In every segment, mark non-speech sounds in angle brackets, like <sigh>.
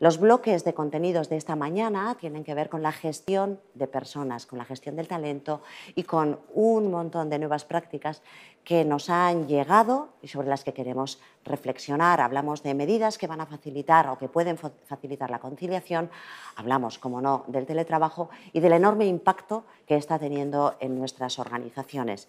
Los bloques de contenidos de esta mañana tienen que ver con la gestión de personas, con la gestión del talento y con un montón de nuevas prácticas que nos han llegado y sobre las que queremos reflexionar. Hablamos de medidas que van a facilitar o que pueden facilitar la conciliación, hablamos, como no, del teletrabajo y del enorme impacto que está teniendo en nuestras organizaciones.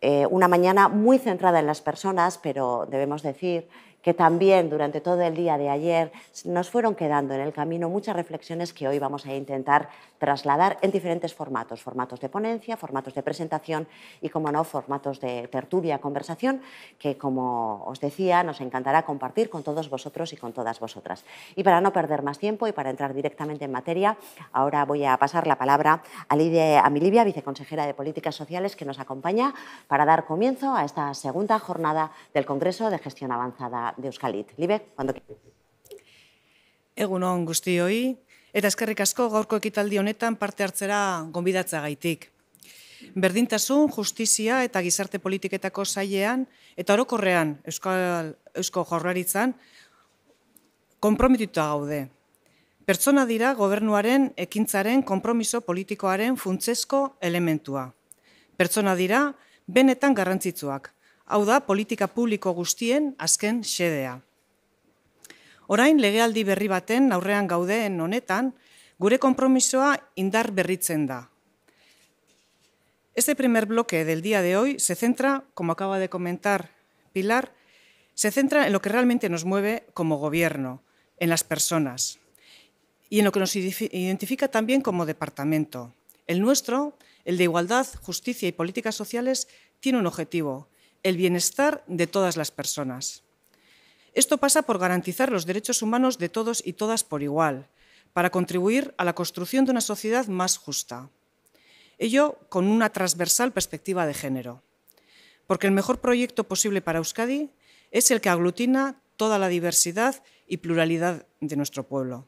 Eh, una mañana muy centrada en las personas, pero debemos decir que también durante todo el día de ayer nos fueron quedando en el camino muchas reflexiones que hoy vamos a intentar trasladar en diferentes formatos, formatos de ponencia, formatos de presentación y, como no, formatos de tertulia, conversación, que, como os decía, nos encantará compartir con todos vosotros y con todas vosotras. Y para no perder más tiempo y para entrar directamente en materia, ahora voy a pasar la palabra a, Lidia, a viceconsejera de Políticas Sociales, que nos acompaña para dar comienzo a esta segunda jornada del Congreso de Gestión Avanzada de Euskalit. Libe, kondok. Egun on guztioi, eta eskerrik asko gaurko ekitaldi honetan parte hartzera gombidatza gaitik. Berdintasun, justizia eta gizarte politiketako sailean eta orokorrean Euskal, Eusko Jaurlaritzan konprometituta gaude. Pertsona dira gobernuaren ekintzaren konpromiso politikoaren funtsezko elementua. Pertsona dira benetan garrantzitsuak, Auda da, politika publiko guztien azken xedea. Orain legealdi berri baten aurrean gaudeen honetan, gure compromisoa indar berritzen da. Este primer bloque del día de hoy se centra, como acaba de comentar Pilar, se centra en lo que realmente nos mueve como gobierno, en las personas y en lo que nos identifica también como departamento. El nuestro, el de igualdad, justicia y políticas sociales, tiene un objetivo, el bienestar de todas las personas. Esto pasa por garantizar los derechos humanos de todos y todas por igual, para contribuir a la construcción de una sociedad más justa. Ello con una transversal perspectiva de género. Porque el mejor proyecto posible para Euskadi es el que aglutina toda la diversidad y pluralidad de nuestro pueblo.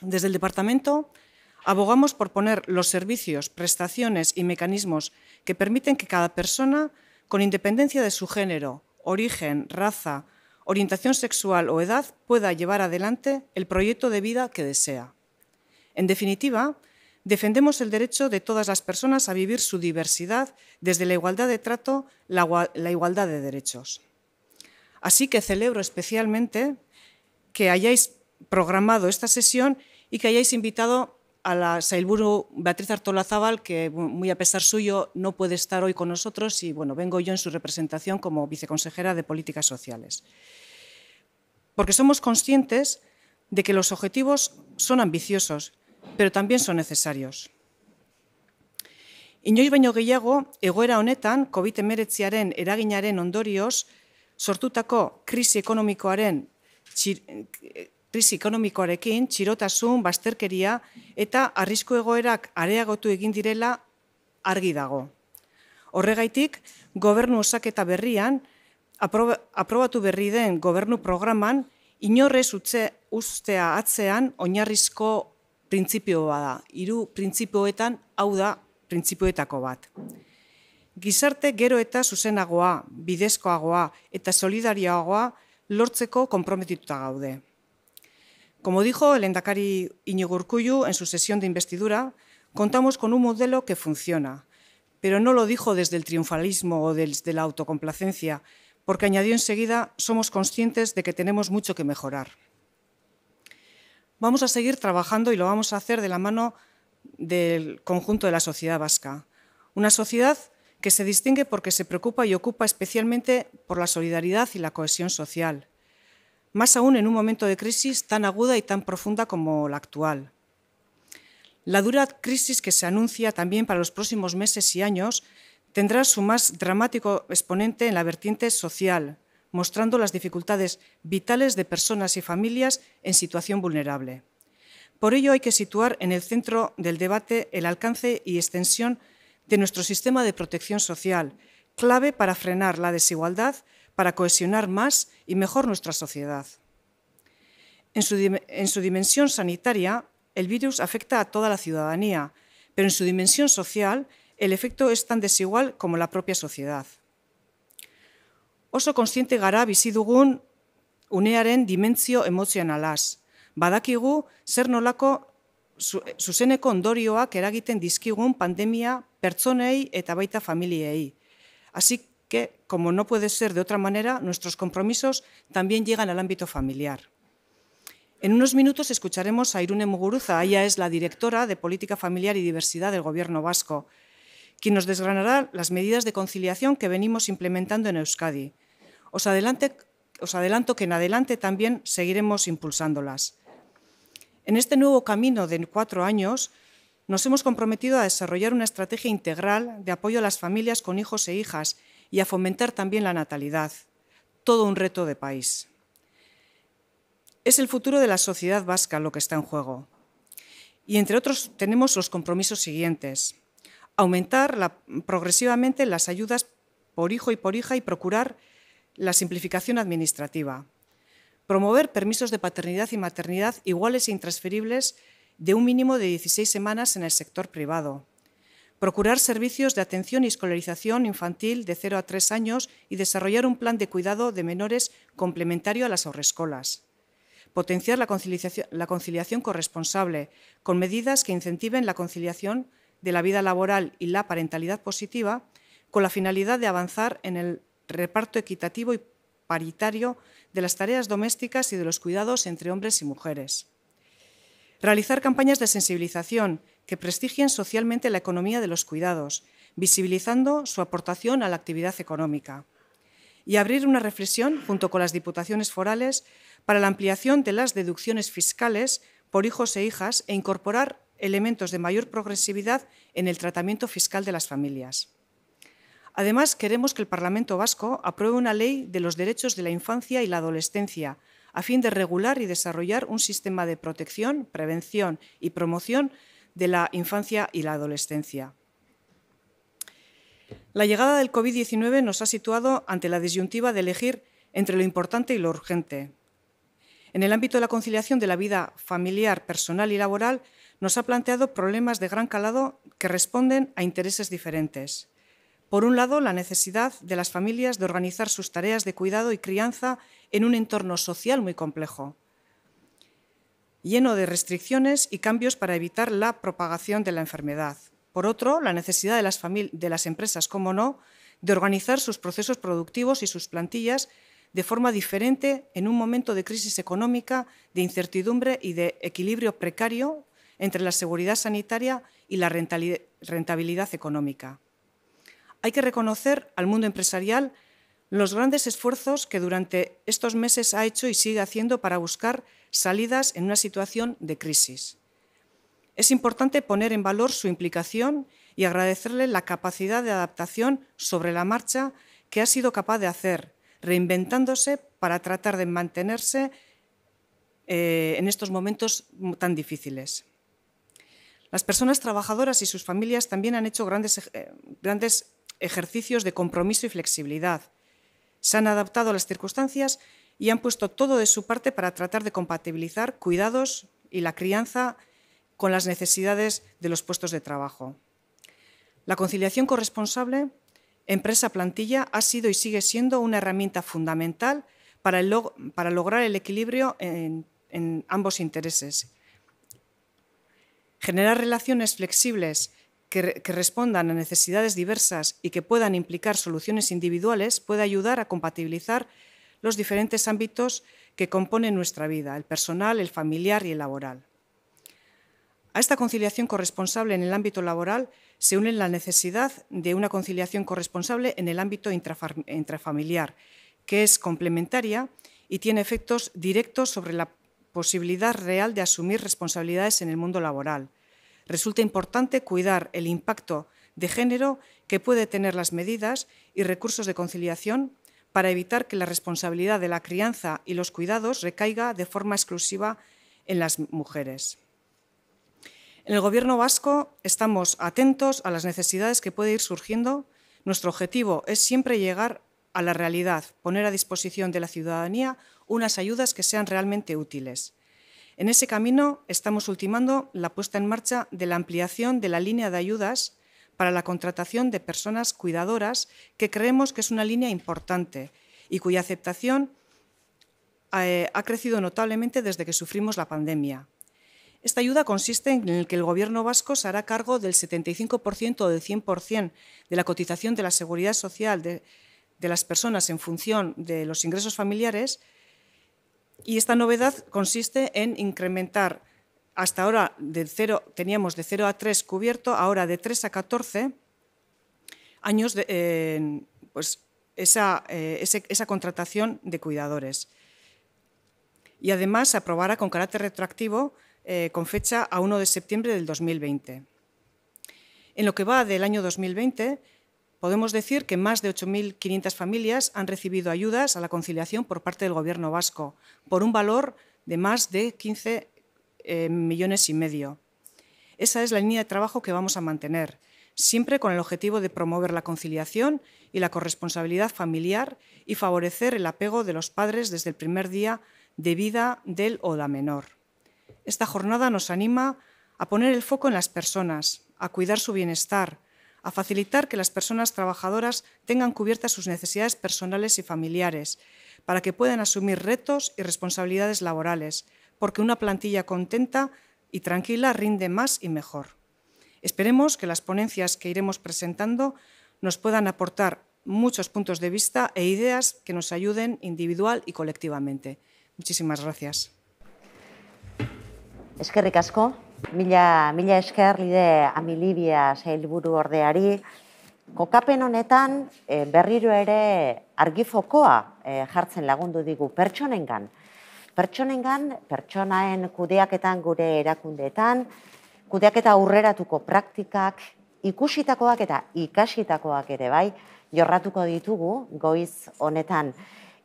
Desde el Departamento abogamos por poner los servicios, prestaciones y mecanismos que permiten que cada persona con independencia de su género, origen, raza, orientación sexual o edad, pueda llevar adelante el proyecto de vida que desea. En definitiva, defendemos el derecho de todas las personas a vivir su diversidad desde la igualdad de trato, la, igualdad de derechos. Así que celebro especialmente que hayáis programado esta sesión y que hayáis invitado a la Sailburu Beatriz Artola Zabal, que muy a pesar suyo no puede estar hoy con nosotros y bueno, vengo yo en su representación como viceconsejera de Políticas Sociales. Porque somos conscientes de que los objetivos son ambiciosos, pero también son necesarios. Inoiz baino gehiago, egoera honetan, COVID-19 eraginaren ondorioz, sortutako krisi ekonomikoaren txir, eh, krisi ekonomikoarekin, txirotasun, basterkeria, eta arrisko egoerak areagotu egin direla argi dago. Horregaitik, gobernu osaketa berrian, aprobatu berri den gobernu programan, inorrez utze ustea atzean oinarrizko printzipio da, Hiru printzipioetan hau da printzipioetako bat. Gizarte gero eta zuzenagoa, bidezkoagoa eta solidariagoa lortzeko konprometituta gaude. Como dijo el endakari Iñigo en su sesión de investidura, contamos con un modelo que funciona, pero no lo dijo desde el triunfalismo o desde la autocomplacencia, porque añadió enseguida, somos conscientes de que tenemos mucho que mejorar. Vamos a seguir trabajando y lo vamos a hacer de la mano del conjunto de la sociedad vasca. Una sociedad que se distingue porque se preocupa y ocupa especialmente por la solidaridad y la cohesión social, más aún en un momento de crisis tan aguda y tan profunda como la actual. La dura crisis que se anuncia también para los próximos meses y años tendrá su más dramático exponente en la vertiente social, mostrando las dificultades vitales de personas y familias en situación vulnerable. Por ello hay que situar en el centro del debate el alcance y extensión de nuestro sistema de protección social, clave para frenar la desigualdad para cohesionar más y mejor nuestra sociedad. En su, en su dimensión sanitaria, el virus afecta a toda la ciudadanía, pero en su dimensión social, el efecto es tan desigual como la propia sociedad. Oso consciente gara bizi dugun unearen dimentsio emozionalaz. Badakigu zer nolako zuzeneko ondorioak eragiten dizkigun pandemia pertsonei eta baita familiei. Así, como no puede ser de otra manera, nuestros compromisos también llegan al ámbito familiar. En unos minutos escucharemos a Irune Muguruza. Ella es la directora de Política Familiar y Diversidad del Gobierno Vasco, quien nos desgranará las medidas de conciliación que venimos implementando en Euskadi. Os, os adelanto que en adelante también seguiremos impulsándolas. En este nuevo camino de cuatro años, nos hemos comprometido a desarrollar una estrategia integral de apoyo a las familias con hijos e hijas y a fomentar también la natalidad. Todo un reto de país. Es el futuro de la sociedad vasca lo que está en juego. Y entre otros tenemos los compromisos siguientes. Aumentar progresivamente las ayudas por hijo y por hija y procurar la simplificación administrativa. Promover permisos de paternidad y maternidad iguales e intransferibles de un mínimo de 16 semanas en el sector privado procurar servicios de atención y escolarización infantil de 0 a 3 años y desarrollar un plan de cuidado de menores complementario a las horrescolas. Potenciar la conciliación corresponsable con medidas que incentiven la conciliación de la vida laboral y la parentalidad positiva con la finalidad de avanzar en el reparto equitativo y paritario de las tareas domésticas y de los cuidados entre hombres y mujeres Realizar campañas de sensibilización que prestigien socialmente la economía de los cuidados, visibilizando su aportación a la actividad económica. Y abrir una reflexión junto con las diputaciones forales para la ampliación de las deducciones fiscales por hijos e hijas e incorporar elementos de mayor progresividad en el tratamiento fiscal de las familias. Además, queremos que el Parlamento Vasco apruebe una ley de los derechos de la infancia y la adolescencia a fin de regular y desarrollar un sistema de protección, prevención y promoción de la infancia y la adolescencia. La llegada del COVID-19 nos ha situado ante la disyuntiva de elegir entre lo importante y lo urgente. En el ámbito de la conciliación de la vida familiar, personal y laboral, nos ha planteado problemas de gran calado que responden a intereses diferentes. Por un lado, la necesidad de las familias de organizar sus tareas de cuidado y crianza en un entorno social muy complejo, lleno de restricciones y cambios para evitar la propagación de la enfermedad. Por otro, la necesidad de las, de las empresas, como no, de organizar sus procesos productivos y sus plantillas de forma diferente en un momento de crisis económica, de incertidumbre y de equilibrio precario entre la seguridad sanitaria y la rentabilidad económica. Hay que reconocer al mundo empresarial los grandes esfuerzos que durante estos meses ha hecho y sigue haciendo para buscar salidas en una situación de crisis. Es importante poner en valor su implicación y agradecerle la capacidad de adaptación sobre la marcha que ha sido capaz de hacer, reinventándose para tratar de mantenerse eh, en estos momentos tan difíciles. Las personas trabajadoras y sus familias también han hecho grandes eh, ejercicios de compromiso y flexibilidad, se han adaptado a las circunstancias y han puesto todo de su parte para tratar de compatibilizar cuidados y la crianza con las necesidades de los puestos de trabajo. La conciliación corresponsable empresa-plantilla ha sido y sigue siendo una herramienta fundamental para, lograr el equilibrio en, en ambos intereses. Generar relaciones flexibles que, respondan a necesidades diversas y que puedan implicar soluciones individuales puede ayudar a compatibilizar los diferentes ámbitos que componen nuestra vida, el personal, el familiar y el laboral. A esta conciliación corresponsable en el ámbito laboral se une la necesidad de una conciliación corresponsable en el ámbito intrafamiliar, que es complementaria y tiene efectos directos sobre la posibilidad real de asumir responsabilidades en el mundo laboral resulta importante cuidar el impacto de género que puede tener las medidas y recursos de conciliación para evitar que la responsabilidad de la crianza y los cuidados recaiga de forma exclusiva en las mujeres. En el Gobierno vasco estamos atentos a las necesidades que puede ir surgiendo. Nuestro objetivo es siempre llegar a la realidad, poner a disposición de la ciudadanía unas ayudas que sean realmente útiles. En ese camino estamos ultimando la puesta en marcha de la ampliación de la línea de ayudas para la contratación de personas cuidadoras, que creemos que es una línea importante y cuya aceptación eh, ha crecido notablemente desde que sufrimos la pandemia. Esta ayuda consiste en que el Gobierno vasco se hará cargo del 75% o del 100% de la cotización de la seguridad social de, de las personas en función de los ingresos familiares y esta novedad consiste en incrementar, hasta ahora de 0, teníamos de 0 a 3 cubierto, ahora de 3 a 14 años de, pues, eh, esa, contratación de cuidadores. Y además se aprobará con carácter retroactivo eh, con fecha a 1 de septiembre del 2020. En lo que va del año 2020, Podemos decir que más de 8.500 familias han recibido ayudas a la conciliación por parte del Gobierno vasco, por un valor de más de 15 eh, millones y medio. Esa es la línea de trabajo que vamos a mantener, siempre con el objetivo de promover la conciliación y la corresponsabilidad familiar y favorecer el apego de los padres desde el primer día de vida del o la menor. Esta jornada nos anima a poner el foco en las personas, a cuidar su bienestar, a facilitar que las personas trabajadoras tengan cubiertas sus necesidades personales y familiares, para que puedan asumir retos y responsabilidades laborales, porque una plantilla contenta y tranquila rinde más y mejor. Esperemos que las ponencias que iremos presentando nos puedan aportar muchos puntos de vista e ideas que nos ayuden individual y colectivamente. Muchísimas gracias. Es que Mila, mila esker lide Amilibia zailburu ordeari, Kokapen honetan eh, berriro ere argifokoa eh, jartzen lagundu digu pertsonengan. Pertsonengan, pertsonaen kudeaketan gure erakundeetan, kudeaketa aurreratuko praktikak, ikusitakoak eta ikasitakoak ere bai, jorratuko ditugu goiz honetan.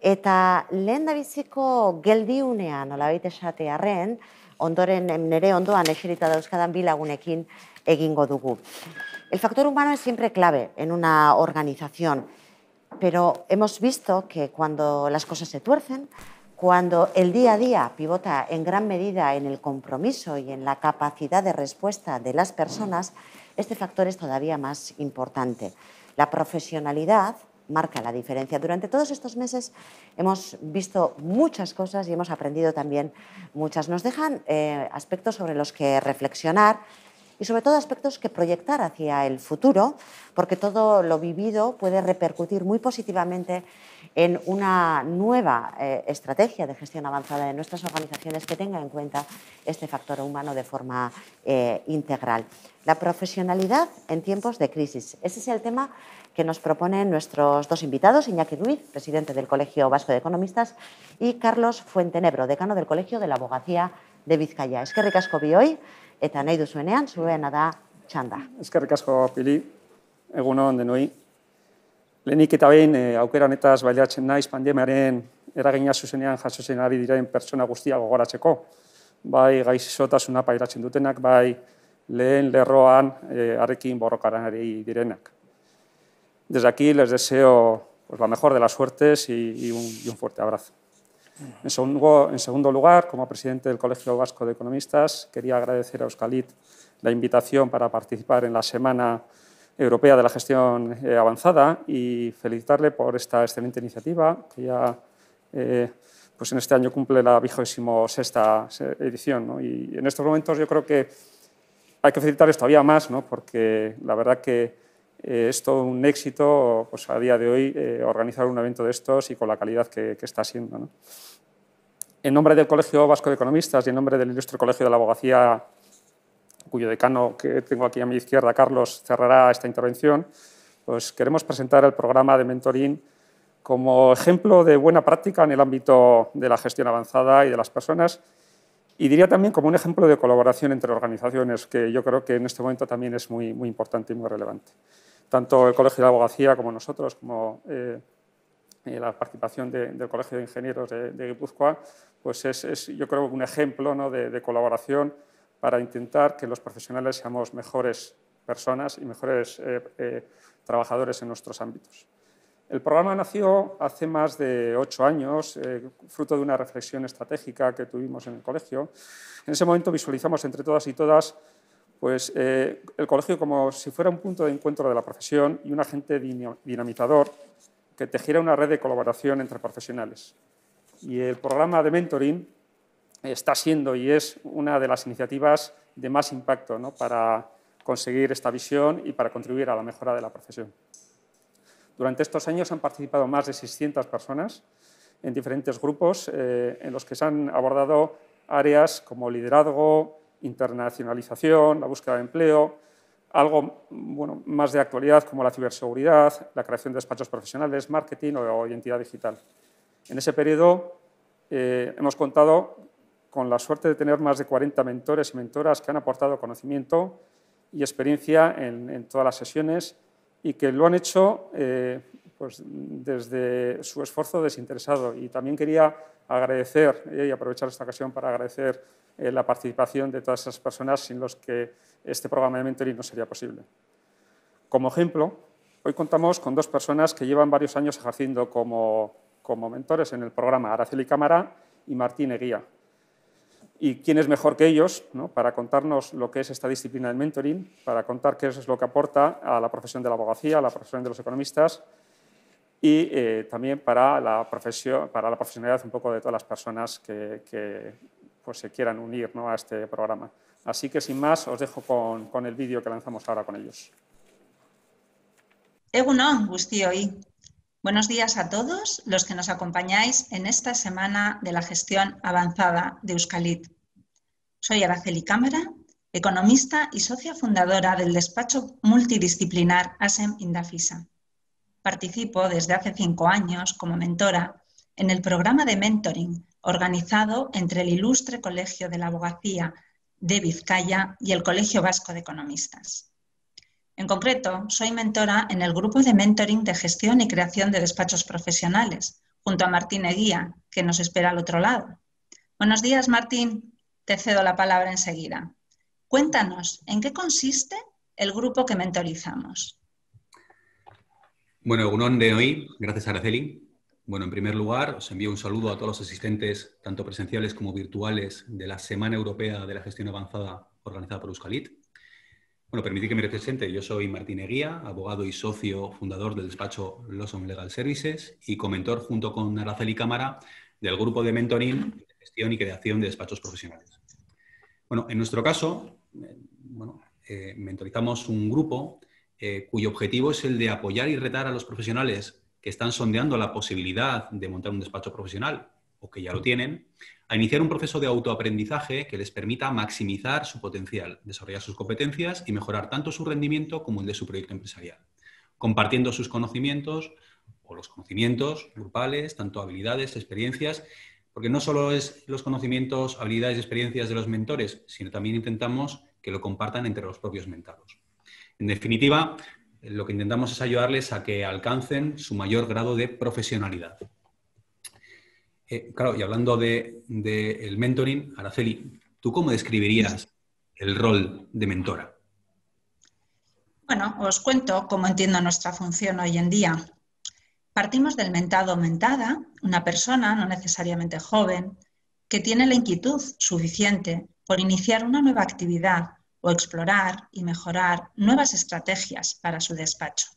Eta lehen da biziko geldiunean, nola esatearen, ondoren nere ondoan bi egingo dugu. El factor humano es siempre clave en una organización, pero hemos visto que cuando las cosas se tuercen, cuando el día a día pivota en gran medida en el compromiso y en la capacidad de respuesta de las personas, este factor es todavía más importante. La profesionalidad marca la diferencia. Durante todos estos meses hemos visto muchas cosas y hemos aprendido también muchas. Nos dejan eh, aspectos sobre los que reflexionar y sobre todo aspectos que proyectar hacia el futuro, porque todo lo vivido puede repercutir muy positivamente en una nueva eh, estrategia de gestión avanzada de nuestras organizaciones que tenga en cuenta este factor humano de forma eh, integral. La profesionalidad en tiempos de crisis. Ese es el tema que nos proponen nuestros dos invitados, Iñaki Ruiz, presidente del Colegio Vasco de Economistas, y Carlos Fuentenebro, decano del Colegio de la Abogacía de Vizcaya. Es que ricasco hoy, eta nahi duzuenean, zuena da txanda. Es que ricasco, Pili, egunon Lehenik eta behin aukera eh, aukeran eta naiz pandemaren eragina zuzenean jasotzen ari diren pertsona guztia gogoratzeko. Bai, gaizizotasuna pairatzen dutenak, bai, lehen lerroan e, eh, arekin borrokaran ari direnak. Desde aquí les deseo pues, la mejor de las suertes y, un, un fuerte abrazo. En segundo, en segundo lugar, como presidente del Colegio Vasco de Economistas, quería agradecer a Euskalit la invitación para participar en la semana Europea de la Gestión eh, Avanzada y felicitarle por esta excelente iniciativa que ya eh, pues en este año cumple la vigésimo sexta edición. Y en estos momentos yo creo que hay que esto todavía más, porque la verdad que esto eh, es todo un éxito pues, a día de hoy organizar un evento de estos y con la calidad que, está siendo. En nombre del Colegio Vasco de Economistas y en nombre del Ilustre Colegio de la Abogacía cuyo decano que tengo aquí a mi izquierda, Carlos, cerrará esta intervención, pues queremos presentar el programa de mentoring como ejemplo de buena práctica en el ámbito de la gestión avanzada y de las personas y diría también como un ejemplo de colaboración entre organizaciones que yo creo que en este momento también es muy, muy importante y muy relevante. Tanto el Colegio de Abogacía como nosotros, como eh, eh, la participación del Colegio de Ingenieros de, Guipúzcoa, pues es, yo creo un ejemplo ¿no? de colaboración para intentar que los profesionales seamos mejores personas y mejores eh, eh, trabajadores en nuestros ámbitos. El programa nació hace más de ocho años, eh, fruto de una reflexión estratégica que tuvimos en el colegio. En ese momento visualizamos entre todas y todas pues, el colegio como si fuera un punto de encuentro de la profesión y un agente dinamizador que tejiera una red de colaboración entre profesionales. Y el programa de mentoring está siendo y es una de las iniciativas de más impacto para conseguir esta visión y para contribuir a la mejora de la profesión. Durante estos años han participado más de 600 personas en diferentes grupos eh, en los que se han abordado áreas como liderazgo, internacionalización, la búsqueda de empleo, algo bueno, más de actualidad como la ciberseguridad, la creación de despachos profesionales, marketing o identidad digital. En ese periodo eh, hemos contado con la suerte de tener más de 40 mentores y mentoras que han aportado conocimiento y experiencia en, todas las sesiones y que lo han hecho eh, pues desde su esfuerzo desinteresado. Y también quería agradecer eh, y aprovechar esta ocasión para agradecer eh, la participación de todas esas personas sin los que este programa de mentoring no sería posible. Como ejemplo, hoy contamos con dos personas que llevan varios años ejerciendo como, como mentores en el programa, Araceli Cámara y Martín Eguía, y quién es mejor que ellos para contarnos lo que es esta disciplina del mentoring, para contar qué es lo que aporta a la profesión de la abogacía, a la profesión de los economistas y eh, también para la, profesión, para la profesionalidad un poco de todas las personas que, pues, se quieran unir a este programa. Así que sin más, os dejo con, el vídeo que lanzamos ahora con ellos. Egunon, Buenos días a todos los que nos acompañáis en esta semana de la gestión avanzada de Euskalit. Soy Araceli Cámara, economista y socia fundadora del despacho multidisciplinar ASEM Indafisa. Participo desde hace cinco años como mentora en el programa de mentoring organizado entre el ilustre Colegio de la Abogacía de Vizcaya y el Colegio Vasco de Economistas. En concreto, soy mentora en el grupo de mentoring de gestión y creación de despachos profesionales, junto a Martín Eguía, que nos espera al otro lado. Buenos días, Martín. Te cedo la palabra enseguida. Cuéntanos, ¿en qué consiste el grupo que mentorizamos? Bueno, un de hoy, gracias Araceli. Bueno, en primer lugar, os envío un saludo a todos los asistentes, tanto presenciales como virtuales, de la Semana Europea de la Gestión Avanzada organizada por Euskalit. Bueno, permitid que me represente. Yo soy Martín Eguía, abogado y socio fundador del despacho Lawson Legal Services y comentor junto con Araceli Cámara del grupo de mentoring, gestión y creación de despachos profesionales. Bueno, en nuestro caso, eh, bueno, eh, mentorizamos un grupo eh, cuyo objetivo es el de apoyar y retar a los profesionales que están sondeando la posibilidad de montar un despacho profesional que ya lo tienen, a iniciar un proceso de autoaprendizaje que les permita maximizar su potencial, desarrollar sus competencias y mejorar tanto su rendimiento como el de su proyecto empresarial, compartiendo sus conocimientos o los conocimientos grupales, tanto habilidades, experiencias, porque no solo es los conocimientos, habilidades y experiencias de los mentores, sino también intentamos que lo compartan entre los propios mentados. En definitiva, lo que intentamos es ayudarles a que alcancen su mayor grado de profesionalidad. Eh, claro, y hablando del de, el mentoring, Araceli, ¿tú cómo describirías el rol de mentora? Bueno, os cuento cómo entiendo nuestra función hoy en día. Partimos del mentado o mentada, una persona, no necesariamente joven, que tiene la inquietud suficiente por iniciar una nueva actividad o explorar y mejorar nuevas estrategias para su despacho.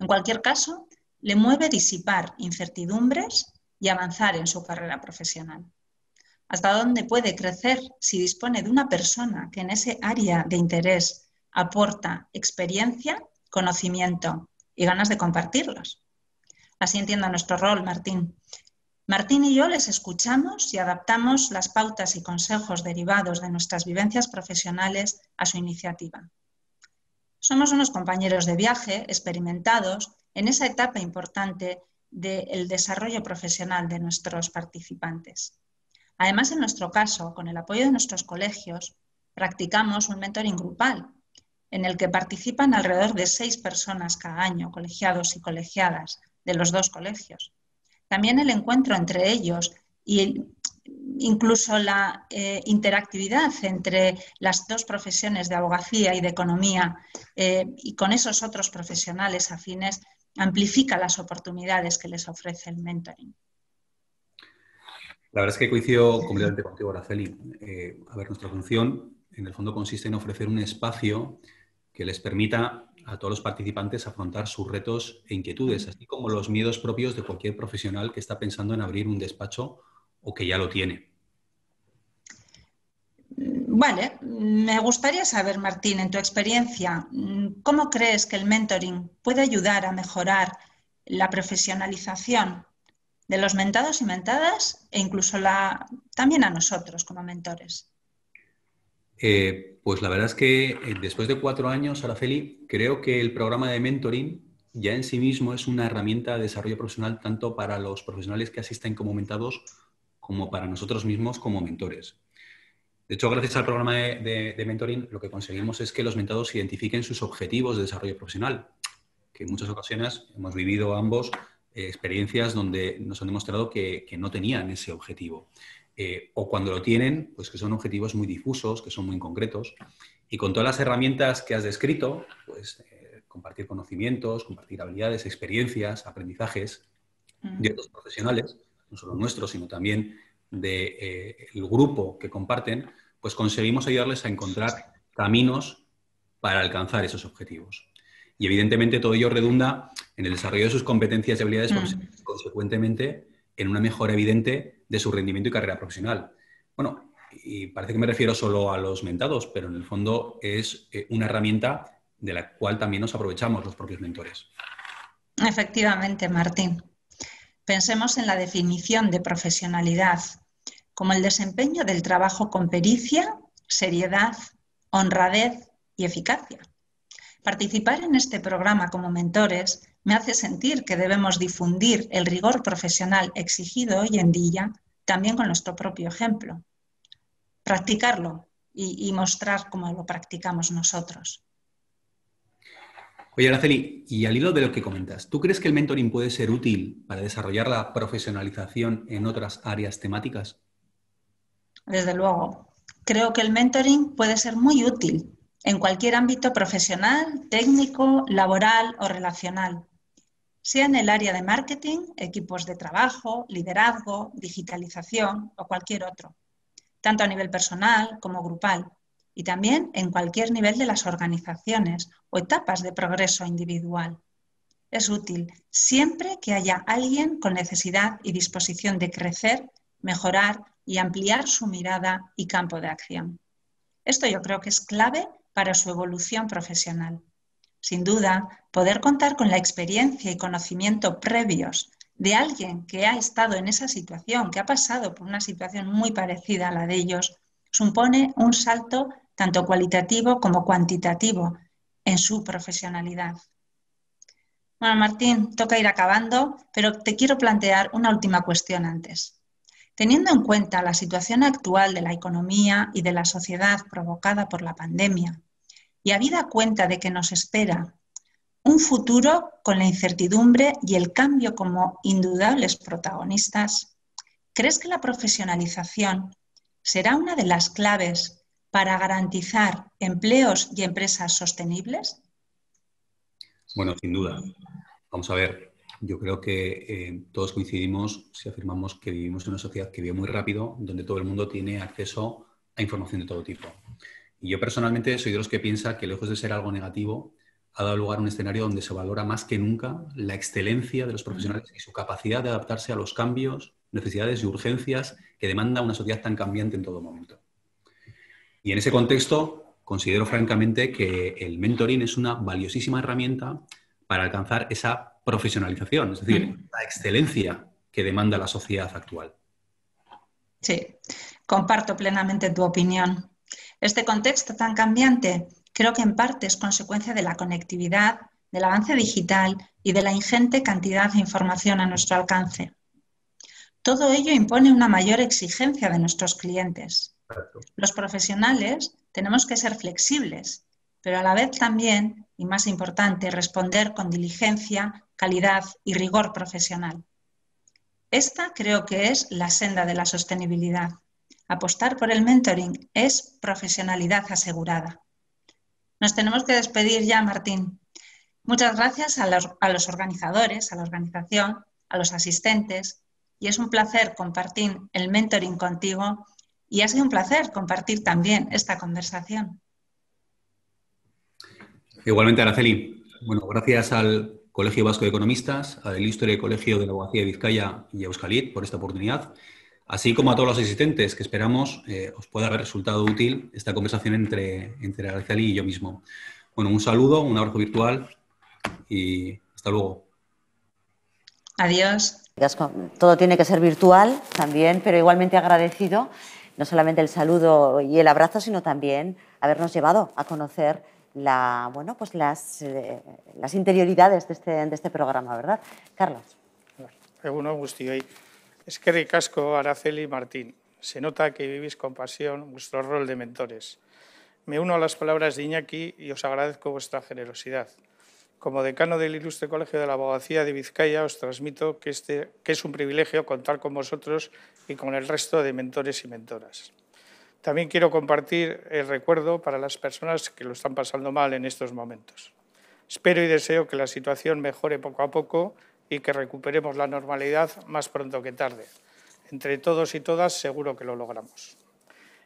En cualquier caso, le mueve disipar incertidumbres y avanzar en su carrera profesional. Hasta dónde puede crecer si dispone de una persona que en ese área de interés aporta experiencia, conocimiento y ganas de compartirlos. Así entiendo nuestro rol, Martín. Martín y yo les escuchamos y adaptamos las pautas y consejos derivados de nuestras vivencias profesionales a su iniciativa. Somos unos compañeros de viaje experimentados en esa etapa importante del desarrollo profesional de nuestros participantes. Además, en nuestro caso, con el apoyo de nuestros colegios, practicamos un mentoring grupal en el que participan alrededor de seis personas cada año, colegiados y colegiadas de los dos colegios. También el encuentro entre ellos y incluso la eh, interactividad entre las dos profesiones de abogacía y de economía eh, y con esos otros profesionales afines amplifica las oportunidades que les ofrece el mentoring. La verdad es que coincido completamente contigo, Araceli. Eh, a ver, nuestra función en el fondo consiste en ofrecer un espacio que les permita a todos los participantes afrontar sus retos e inquietudes, así como los miedos propios de cualquier profesional que está pensando en abrir un despacho o que ya lo tiene. Vale, me gustaría saber, Martín, en tu experiencia, mm, ¿cómo crees que el mentoring puede ayudar a mejorar la profesionalización de los mentados y mentadas e incluso también a nosotros como mentores? Eh, pues la verdad es que eh, después de cuatro años, Araceli, creo que el programa de mentoring ya en sí mismo es una herramienta de desarrollo profesional tanto para los profesionales que asisten como mentados como para nosotros mismos como mentores. De hecho, gracias al programa de, mentoring, lo que conseguimos es que los mentados identifiquen sus objetivos de desarrollo profesional, que en muchas ocasiones hemos vivido ambos eh, experiencias donde nos han demostrado que, no tenían ese objetivo. Eh, o cuando lo tienen, pues que son objetivos muy difusos, que son muy concretos. Y con todas las herramientas que has descrito, pues eh, compartir conocimientos, compartir habilidades, experiencias, aprendizajes de mm. otros profesionales, no solo nuestros, sino también del de, eh, grupo que comparten, pues conseguimos ayudarles a encontrar caminos para alcanzar esos objetivos. Y evidentemente todo ello redunda en el desarrollo de sus competencias y habilidades, mm. consecuentemente en una mejora evidente de su rendimiento y carrera profesional. Bueno, y parece que me refiero solo a los mentados, pero en el fondo es eh, una herramienta de la cual también nos aprovechamos los propios mentores. Efectivamente, Martín. Pensemos en la definición de profesionalidad como el desempeño del trabajo con pericia, seriedad, honradez y eficacia. Participar en este programa como mentores me hace sentir que debemos difundir el rigor profesional exigido hoy en día también con nuestro propio ejemplo, practicarlo y, mostrar cómo lo practicamos nosotros. Oye, Araceli, y al hilo de lo que comentas, ¿tú crees que el mentoring puede ser útil para desarrollar la profesionalización en otras áreas temáticas? desde luego. Creo que el mentoring puede ser muy útil en cualquier ámbito profesional, técnico, laboral o relacional, sea en el área de marketing, equipos de trabajo, liderazgo, digitalización o cualquier otro, tanto a nivel personal como grupal, y también en cualquier nivel de las organizaciones o etapas de progreso individual. Es útil siempre que haya alguien con necesidad y disposición de crecer mejorar y ampliar su mirada y campo de acción. Esto yo creo que es clave para su evolución profesional. Sin duda, poder contar con la experiencia y conocimiento previos de alguien que ha estado en esa situación, que ha pasado por una situación muy parecida a la de ellos, supone un salto tanto cualitativo como cuantitativo en su profesionalidad. Bueno, Martín, toca ir acabando, pero te quiero plantear una última cuestión antes. Teniendo en cuenta la situación actual de la economía y de la sociedad provocada por la pandemia, y habida cuenta de que nos espera un futuro con la incertidumbre y el cambio como indudables protagonistas, ¿crees que la profesionalización será una de las claves para garantizar empleos y empresas sostenibles? Bueno, sin duda. Vamos a ver, yo creo que eh, todos coincidimos si afirmamos que vivimos en una sociedad que vive muy rápido, donde todo el mundo tiene acceso a información de todo tipo. Y yo personalmente soy de los que piensa que lejos de ser algo negativo, ha dado lugar a un escenario donde se valora más que nunca la excelencia de los mm. profesionales y su capacidad de adaptarse a los cambios, necesidades y urgencias que demanda una sociedad tan cambiante en todo momento. Y en ese contexto, considero francamente que el mentoring es una valiosísima herramienta para alcanzar esa profesionalización, es decir, la excelencia que demanda la sociedad actual. Sí, comparto plenamente tu opinión. Este contexto tan cambiante creo que en parte es consecuencia de la conectividad, del avance digital y de la ingente cantidad de información a nuestro alcance. Todo ello impone una mayor exigencia de nuestros clientes. Los profesionales tenemos que ser flexibles, pero a la vez también, y más importante, responder con diligencia calidad y rigor profesional. Esta creo que es la senda de la sostenibilidad. Apostar por el mentoring es profesionalidad asegurada. Nos tenemos que despedir ya, Martín. Muchas gracias a los, organizadores, a la organización, a los asistentes y es un placer compartir el mentoring contigo y ha sido un placer compartir también esta conversación. Igualmente, Araceli. Bueno, gracias al, Colegio Vasco de Economistas, al del Colegio de la Abogacía de Vizcaya y Euskalit por esta oportunidad, así como a todos los asistentes que esperamos eh, os pueda haber resultado útil esta conversación entre, entre Araceli y yo mismo. Bueno, un saludo, un abrazo virtual y hasta luego. Adiós. Todo tiene que ser virtual también, pero igualmente agradecido, no solamente el saludo y el abrazo, sino también habernos llevado a conocer la, bueno, pues eh, las, interioridades de este, de este, programa, ¿verdad? Carlos. Eh, eh, es que ricasco, Araceli y Martín. Se nota que vivís con pasión vuestro rol de mentores. Me uno a las palabras de Iñaki y os agradezco vuestra generosidad. Como decano del Ilustre Colegio de la Abogacía de Vizcaya, os transmito que este, es un privilegio contar con vosotros y con el resto de mentores y mentoras. También quiero compartir el recuerdo para las personas que lo están pasando mal en estos momentos. Espero y deseo que la situación mejore poco a poco y que recuperemos la normalidad más pronto que tarde. Entre todos y todas seguro que lo logramos.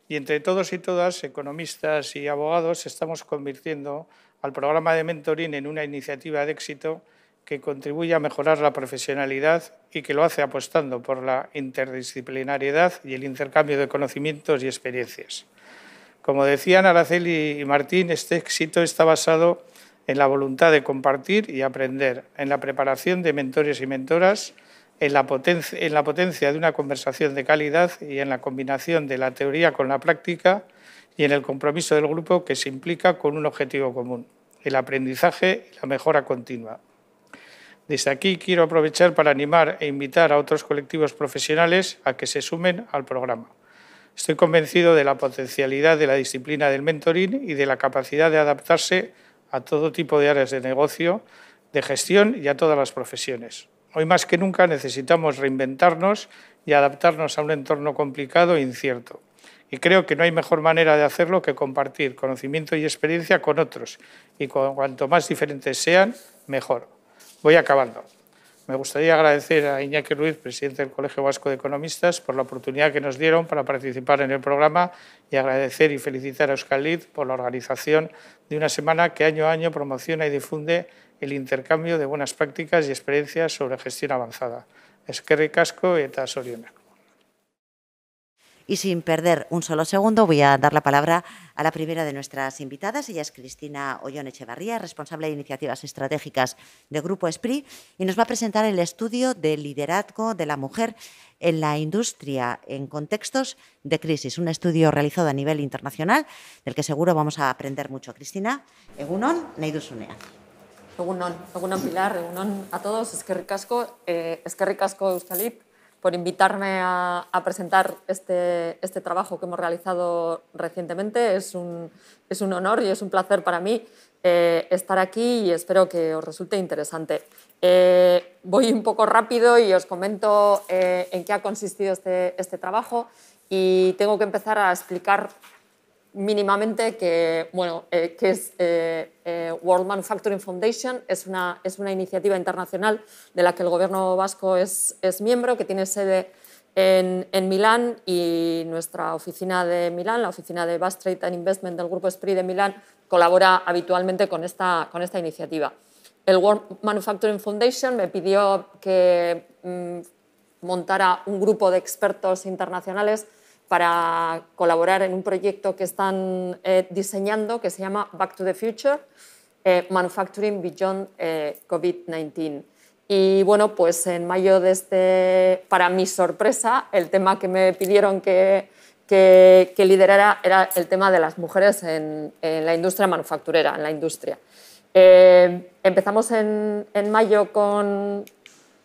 Y entre todos y todas, economistas y abogados, estamos convirtiendo al programa de mentoring en una iniciativa de éxito que contribuye a mejorar la profesionalidad y que lo hace apostando por la interdisciplinariedad y el intercambio de conocimientos y experiencias. Como decían Araceli y Martín, este éxito está basado en la voluntad de compartir y aprender, en la preparación de mentores y mentoras, en la, potencia, en la potencia de una conversación de calidad y en la combinación de la teoría con la práctica y en el compromiso del grupo que se implica con un objetivo común, el aprendizaje y la mejora continua. Desde aquí quiero aprovechar para animar e invitar a otros colectivos profesionales a que se sumen al programa. Estoy convencido de la potencialidad de la disciplina del mentoring y de la capacidad de adaptarse a todo tipo de áreas de negocio, de gestión y a todas las profesiones. Hoy más que nunca necesitamos reinventarnos y adaptarnos a un entorno complicado e incierto. Y creo que no hay mejor manera de hacerlo que compartir conocimiento y experiencia con otros. Y cuanto más diferentes sean, mejor. Voy acabando. Me gustaría agradecer a Iñaki Ruiz, presidente del Colegio Vasco de Economistas, por la oportunidad que nos dieron para participar en el programa y agradecer y felicitar a Euskal por la organización de una semana que año a año promociona y difunde el intercambio de buenas prácticas y experiencias sobre gestión avanzada. Casco Casco, eta sorionak. Y sin perder un solo segundo, voy a dar la palabra a la primera de nuestras invitadas. Ella es Cristina Ollón Echevarría, responsable de iniciativas estratégicas de Grupo Esprit y nos va a presentar el estudio de liderazgo de la mujer en la industria en contextos de crisis. Un estudio realizado a nivel internacional, del que seguro vamos a aprender mucho. Cristina, Egunon, Neidusunea. Egunon, Egunon Pilar, Egunon a todos, Es que ricasco, eh, por invitarme a, presentar este, este, trabajo que hemos realizado recientemente. Es un, es un honor y es un placer para mí eh, estar aquí y espero que os resulte interesante. Eh, voy un poco rápido y os comento eh, en qué ha consistido este, este trabajo y tengo que empezar a explicar mínimamente que, eh, que es eh, eh, World Manufacturing Foundation, es una, iniciativa internacional de la que el gobierno vasco es, miembro, que tiene sede en, Milán y nuestra oficina de Milán, la oficina de Bas Trade and Investment del Grupo SPRI de Milán, colabora habitualmente con esta, con esta iniciativa. El World Manufacturing Foundation me pidió que mm, montara un grupo de expertos internacionales para colaborar en un proyecto que están eh, diseñando que se llama Back to the Future, eh, Manufacturing Beyond eh, COVID-19. Y bueno, pues en mayo de este, para mi sorpresa, el tema que me pidieron que, que, que liderara era el tema de las mujeres en, en la industria manufacturera, en la industria. empezamos en, en mayo con,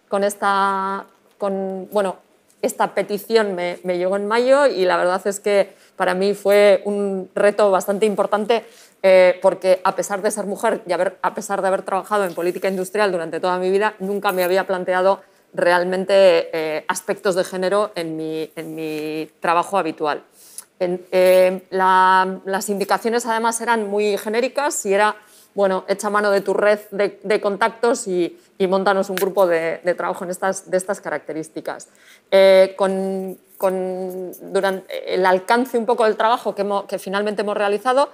con esta, con, bueno, esta petición me, llegó en mayo y la verdad es que para mí fue un reto bastante importante eh, porque a pesar de ser mujer y a pesar de haber trabajado en política industrial durante toda mi vida, nunca me había planteado realmente eh, aspectos de género en mi, en mi trabajo habitual. Eh, las indicaciones además eran muy genéricas y era, bueno, echa mano de tu red de contactos y y montarnos un grupo de, trabajo en estas, de estas características. Eh, con, con durante el alcance un poco del trabajo que, que finalmente hemos realizado,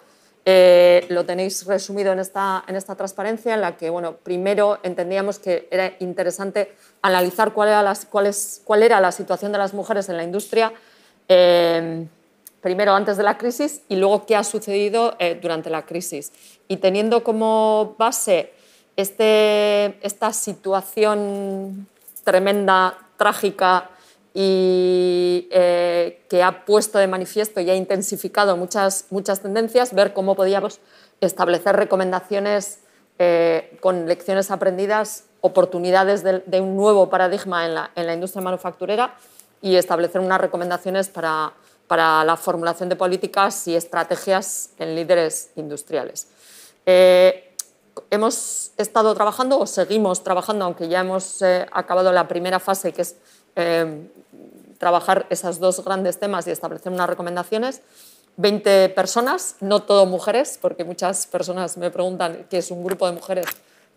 eh, lo tenéis resumido en esta, en esta transparencia en la que, bueno, primero entendíamos que era interesante analizar cuál era, las, cuál era la situación de las mujeres en la industria, eh, primero antes de la crisis y luego qué ha sucedido durante la crisis. Y teniendo como base este, esta situación tremenda, trágica y eh, que ha puesto de manifiesto y ha intensificado muchas, muchas tendencias, ver cómo podíamos establecer recomendaciones eh, con lecciones aprendidas, oportunidades de, un nuevo paradigma en la, industria manufacturera y establecer unas recomendaciones para, la formulación de políticas y estrategias en líderes industriales. Eh, hemos estado trabajando o seguimos trabajando, aunque ya hemos eh, acabado la primera fase, que es eh, trabajar esos dos grandes temas y establecer unas recomendaciones. 20 personas, no todo mujeres, porque muchas personas me preguntan qué es un grupo de mujeres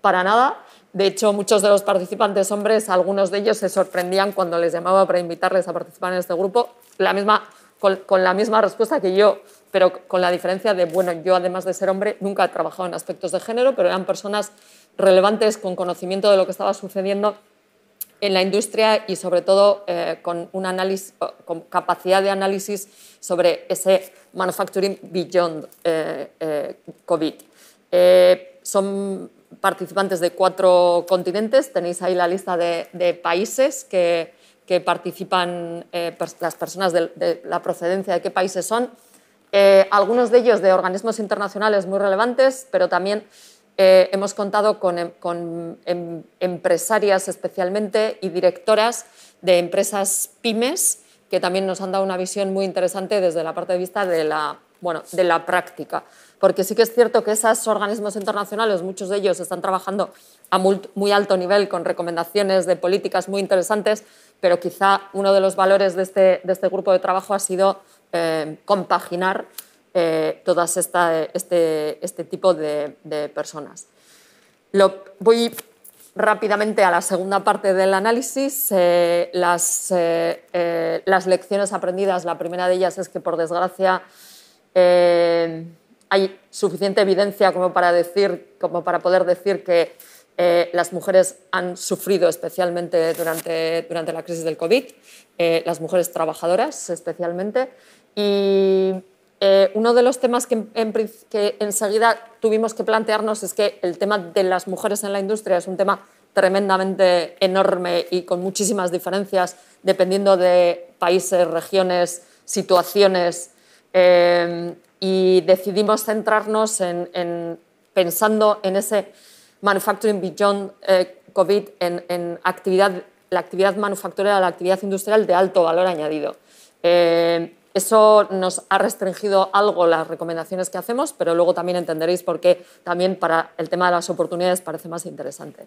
para nada. De hecho, muchos de los participantes hombres, algunos de ellos se sorprendían cuando les llamaba para invitarles a participar en este grupo, la misma, con la misma respuesta que yo pero con la diferencia de, bueno, yo además de ser hombre, nunca he trabajado en aspectos de género, pero eran personas relevantes con conocimiento de lo que estaba sucediendo en la industria y sobre todo eh, con, un análisis, con capacidad de análisis sobre ese manufacturing beyond eh, eh, COVID. son participantes de cuatro continentes, tenéis ahí la lista de, países que, participan, las personas de la procedencia de qué países son. Eh, algunos de ellos de organismos internacionales muy relevantes, pero también eh, hemos contado con, em, em, empresarias especialmente y directoras de empresas pymes que también nos han dado una visión muy interesante desde la parte de vista de la, bueno, de la práctica. Porque sí que es cierto que esos organismos internacionales, muchos de ellos están trabajando a muy alto nivel con recomendaciones de políticas muy interesantes, pero quizá uno de los valores de este, de este grupo de trabajo ha sido Em, compaginar eh, todas este, este, tipo de, personas. Lo, voy rápidamente a la segunda parte del análisis. Eh, las, eh, las, lecciones aprendidas, la primera de ellas es que, por desgracia, hay suficiente evidencia como para, decir, como para poder decir que las mujeres han sufrido especialmente durante, durante la crisis del COVID, las mujeres trabajadoras especialmente, y eh, uno de los temas que, en, que enseguida tuvimos que plantearnos es que el tema de las mujeres en la industria es un tema tremendamente enorme y con muchísimas diferencias dependiendo de países, regiones, situaciones. Eh, y decidimos centrarnos en, pensando en ese manufacturing beyond eh, COVID, en, actividad, la actividad manufacturera, la actividad industrial de alto valor añadido. Eso nos ha restringido algo las recomendaciones que hacemos, pero luego también entenderéis por qué también para el tema de las oportunidades parece más interesante.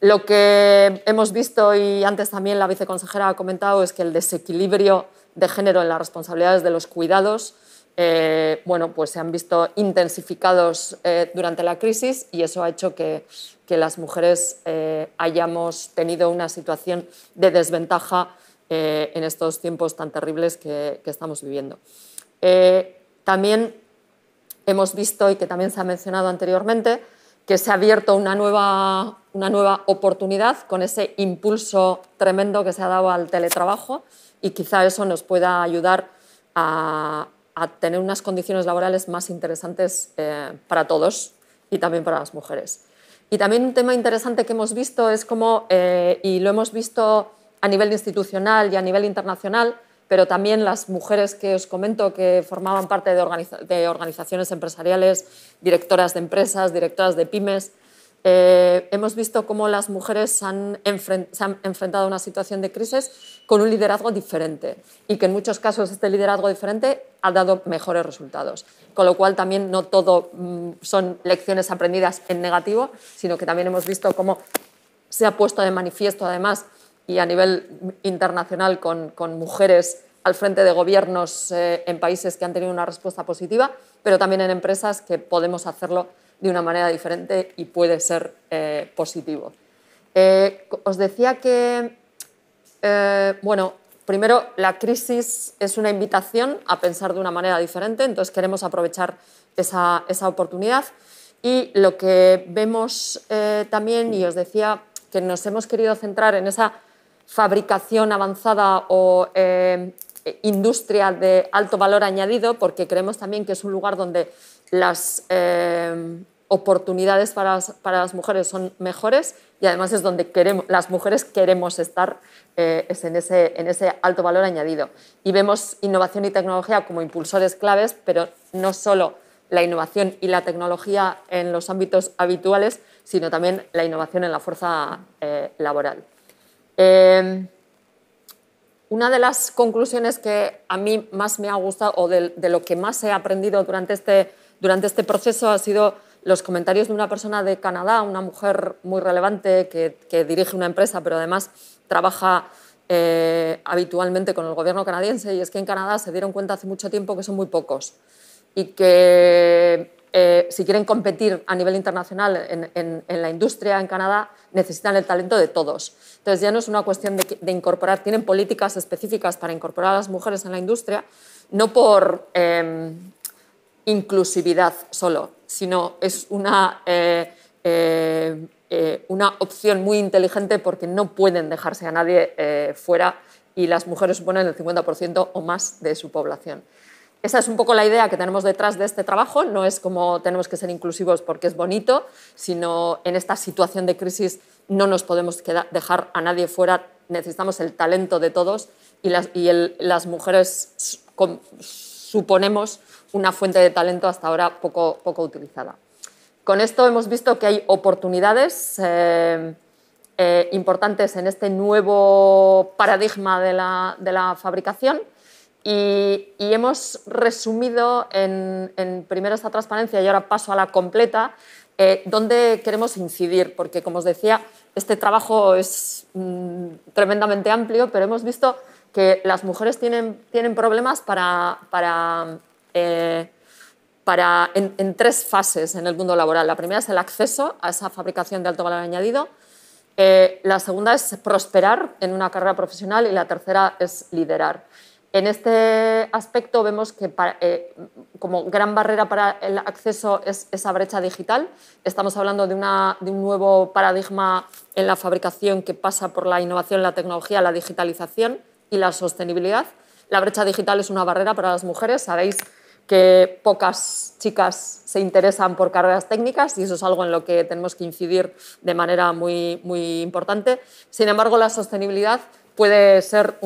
Lo que hemos visto y antes también la viceconsejera ha comentado es que el desequilibrio de género en las responsabilidades de los cuidados eh, bueno, pues se han visto intensificados eh, durante la crisis y eso ha hecho que, las mujeres eh, hayamos tenido una situación de desventaja eh, en estos tiempos tan terribles que, estamos viviendo. Eh, también hemos visto, y que también se ha mencionado anteriormente, que se ha abierto una nueva, una nueva oportunidad con ese impulso tremendo que se ha dado al teletrabajo y quizá eso nos pueda ayudar a, tener unas condiciones laborales más interesantes eh, para todos y también para las mujeres. Y también un tema interesante que hemos visto es cómo, y lo hemos visto a nivel institucional y a nivel internacional, pero también las mujeres que os comento que formaban parte de, organizaciones empresariales, directoras de empresas, directoras de pymes. Eh, hemos visto cómo las mujeres han se han enfrentado a una situación de crisis con un liderazgo diferente y que en muchos casos este liderazgo diferente ha dado mejores resultados. Con lo cual también no todo mm, son lecciones aprendidas en negativo, sino que también hemos visto cómo se ha puesto de manifiesto además y a nivel internacional con, mujeres al frente de gobiernos eh, en países que han tenido una respuesta positiva, pero también en empresas que podemos hacerlo de una manera diferente y puede ser eh, positivo. Eh, os decía que, bueno, primero la crisis es una invitación a pensar de una manera diferente, entonces queremos aprovechar esa, esa oportunidad y lo que vemos también, y os decía que nos hemos querido centrar en esa fabricación avanzada o eh, industria de alto valor añadido, porque creemos también que es un lugar donde las eh, oportunidades para las, mujeres son mejores y además es donde las mujeres queremos estar, eh, en ese, alto valor añadido. Y vemos innovación y tecnología como impulsores claves, pero no solo la innovación y la tecnología en los ámbitos habituales, sino también la innovación en la fuerza laboral. Em, una de las conclusiones que a mí más me ha gustado o de, lo que más he aprendido durante este, durante este proceso ha sido los comentarios de una persona de Canadá, una mujer muy relevante que, dirige una empresa, pero además trabaja eh, habitualmente con el gobierno canadiense, y es que en Canadá se dieron cuenta hace mucho tiempo que son muy pocos y que eh, si quieren competir a nivel internacional en, la industria en Canadá, necesitan el talento de todos. Entonces ya no es una cuestión de, incorporar, tienen políticas específicas para incorporar a las mujeres en la industria, no por em, inclusividad solo, sino es una, eh, eh, una opción muy inteligente porque no pueden dejarse a nadie fuera y las mujeres suponen el 50% o más de su población. Esa es un poco la idea que tenemos detrás de este trabajo. No es como tenemos que ser inclusivos porque es bonito, sino en esta situación de crisis no nos podemos quedar, dejar a nadie fuera. Necesitamos el talento de todos y las, mujeres suponemos una fuente de talento hasta ahora poco, poco utilizada. Con esto hemos visto que hay oportunidades eh, eh, importantes en este nuevo paradigma de la fabricación y, hemos resumido en, primero esta transparencia y ahora paso a la completa, eh, donde queremos incidir, porque como os decía, este trabajo es mm, tremendamente amplio, pero hemos visto que las mujeres tienen, tienen problemas para, para, eh, en, tres fases en el mundo laboral. La primera es el acceso a esa fabricación de alto valor añadido. Eh, la segunda es prosperar en una carrera profesional y la tercera es liderar. En este aspecto vemos que eh, como gran barrera para el acceso es esa brecha digital. Estamos hablando de, un nuevo paradigma en la fabricación que pasa por la innovación, la tecnología, la digitalización y la sostenibilidad. La brecha digital es una barrera para las mujeres. Sabéis que pocas chicas se interesan por carreras técnicas y eso es algo en lo que tenemos que incidir de manera muy, muy importante. Sin embargo, la sostenibilidad puede ser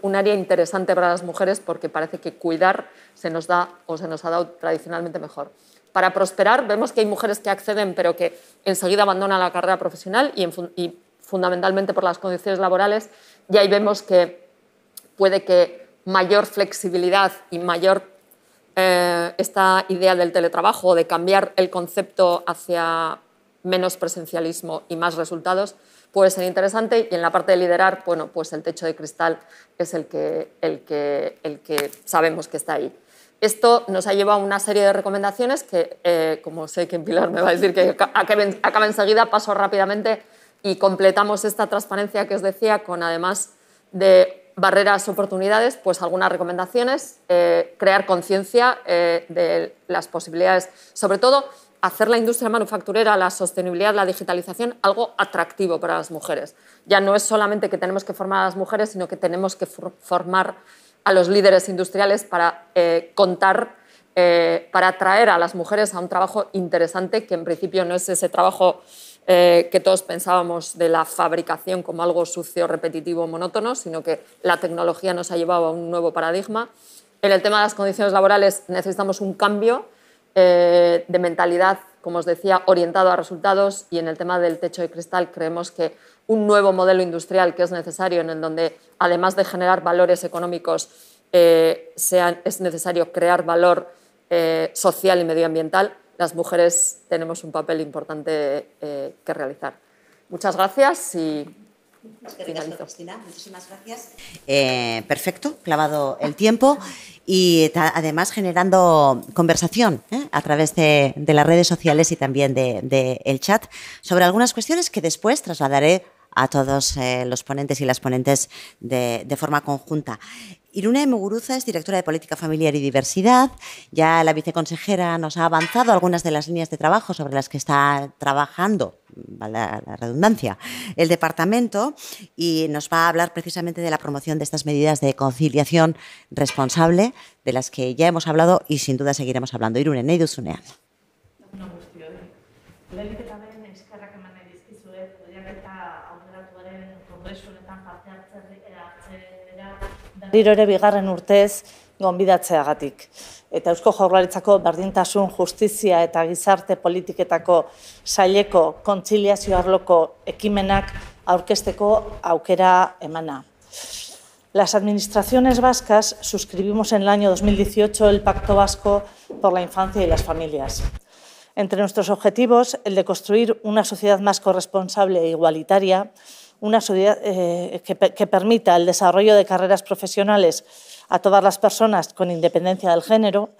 un, área interesante para las mujeres porque parece que cuidar se nos da o se nos ha dado tradicionalmente mejor. Para prosperar vemos que hay mujeres que acceden pero que enseguida abandonan la carrera profesional y, fundamentalmente por las condiciones laborales y ahí vemos que puede que mayor flexibilidad y mayor eh, esta idea del teletrabajo, o de cambiar el concepto hacia menos presencialismo y más resultados, puede ser interesante y en la parte de liderar, bueno, pues el techo de cristal es el que, el que, el que sabemos que está ahí. Esto nos ha llevado a una serie de recomendaciones que, eh, como sé que en Pilar me va a decir que acaba enseguida, paso rápidamente y completamos esta transparencia que os decía con además de barreras, oportunidades, pues algunas recomendaciones, eh, crear conciencia eh, de las posibilidades, sobre todo hacer la industria manufacturera, la sostenibilidad, la digitalización, algo atractivo para las mujeres. Ya no es solamente que tenemos que formar a las mujeres, sino que tenemos que formar a los líderes industriales para eh, contar, eh, para atraer a las mujeres a un trabajo interesante, que en principio no es ese trabajo eh, que todos pensábamos de la fabricación como algo sucio, repetitivo, monótono, sino que la tecnología nos ha llevado a un nuevo paradigma. En el tema de las condiciones laborales necesitamos un cambio eh, de mentalidad, como os decía, orientado a resultados y en el tema del techo de cristal creemos que un nuevo modelo industrial que es necesario, en el donde además de generar valores económicos, eh, es necesario crear valor eh, social y medioambiental, las mujeres tenemos un papel importante que realizar. Muchas gracias y gracias. Eh, perfecto, clavado el tiempo y además generando conversación ¿eh? a través de, las redes sociales y también del de, el chat sobre algunas cuestiones que después trasladaré a todos eh, los ponentes y las ponentes de forma conjunta. Irune Muguruza es directora de Política Familiar y Diversidad. Ya la viceconsejera nos ha avanzado algunas de las líneas de trabajo sobre las que está trabajando, la redundancia, el departamento y nos va a hablar precisamente de la promoción de estas medidas de conciliación responsable de las que ya hemos hablado y sin duda seguiremos hablando. Irune, nahi duzunean. berriro ere bigarren urtez gonbidatzeagatik. Eta Eusko Jaurlaritzako berdintasun justizia eta gizarte politiketako saileko kontziliazio arloko ekimenak aurkesteko aukera emana. Las administraciones vascas suscribimos en el año 2018 el Pacto Vasco por la Infancia y las Familias. Entre nuestros objetivos, el de construir una sociedad más corresponsable e igualitaria, una sociedad eh, que, permita el desarrollo de carreras profesionales a todas las personas con independencia del género,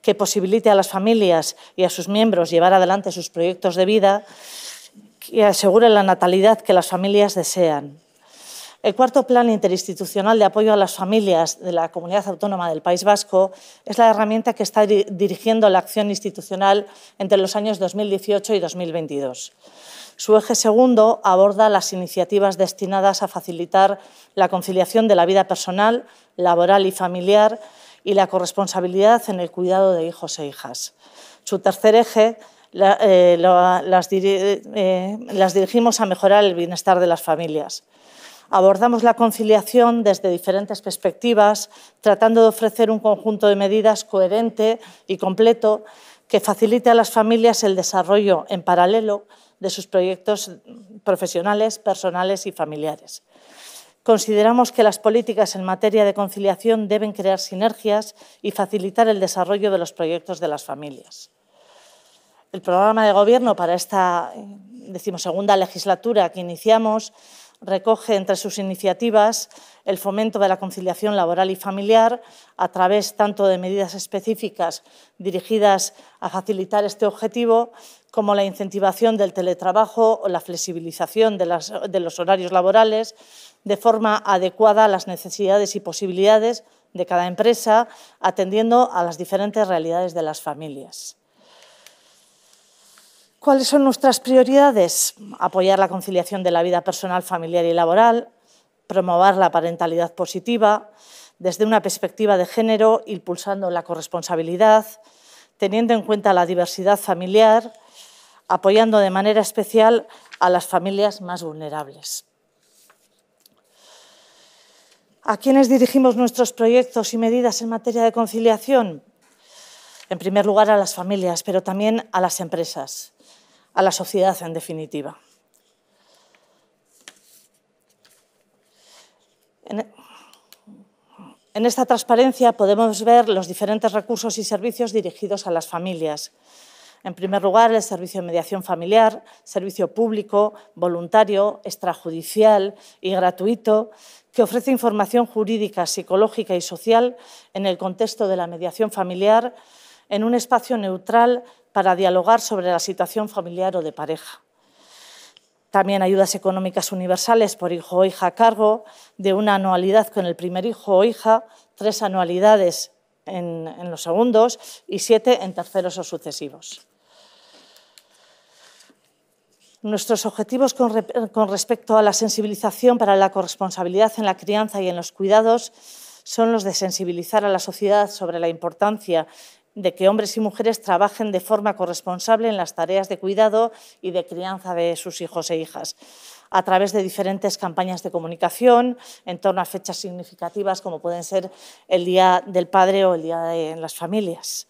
que posibilite a las familias y a sus miembros llevar adelante sus proyectos de vida y asegure la natalidad que las familias desean. El cuarto plan interinstitucional de apoyo a las familias de la Comunidad Autónoma del País Vasco es la herramienta que está dirigiendo la acción institucional entre los años 2018 y 2022. Su eje segundo aborda las iniciativas destinadas a facilitar la conciliación de la vida personal, laboral y familiar y la corresponsabilidad en el cuidado de hijos e hijas. Su tercer eje eh, eh, las dirigimos a mejorar el bienestar de las familias. Abordamos la conciliación desde diferentes perspectivas, tratando de ofrecer un conjunto de medidas coherente y completo que facilite a las familias el desarrollo en paralelo de sus proyectos profesionales, personales y familiares. Consideramos que las políticas en materia de conciliación deben crear sinergias y facilitar el desarrollo de los proyectos de las familias. El programa de gobierno para esta segunda legislatura que iniciamos recoge entre sus iniciativas el fomento de la conciliación laboral y familiar a través tanto de medidas específicas dirigidas a facilitar este objetivo como la incentivación del teletrabajo o la flexibilización de, de los horarios laborales de forma adecuada a las necesidades y posibilidades de cada empresa, atendiendo a las diferentes realidades de las familias. ¿Cuáles son nuestras prioridades? Apoyar la conciliación de la vida personal, familiar y laboral, promover la parentalidad positiva, desde una perspectiva de género, impulsando la corresponsabilidad, teniendo en cuenta la diversidad familiar, apoyando de manera especial a las familias más vulnerables. ¿A quiénes dirigimos nuestros proyectos y medidas en materia de conciliación? En primer lugar, a las familias, pero también a las empresas, a la sociedad en definitiva. En e-, esta transparencia podemos ver los diferentes recursos y servicios dirigidos a las familias, en primer lugar, el servicio de mediación familiar, servicio público, voluntario, extrajudicial y gratuito, que ofrece información jurídica, psicológica y social en el contexto de la mediación familiar en un espacio neutral para dialogar sobre la situación familiar o de pareja. También ayudas económicas universales por hijo o hija a cargo de una anualidad con el primer hijo o hija, tres anualidades en, los segundos y siete en terceros o sucesivos. Nuestros objetivos con, respecto a la sensibilización para la corresponsabilidad en la crianza y en los cuidados son los de sensibilizar a la sociedad sobre la importancia de que hombres y mujeres trabajen de forma corresponsable en las tareas de cuidado y de crianza de sus hijos e hijas a través de diferentes campañas de comunicación en torno a fechas significativas como pueden ser el Día del Padre o el Día de las Familias.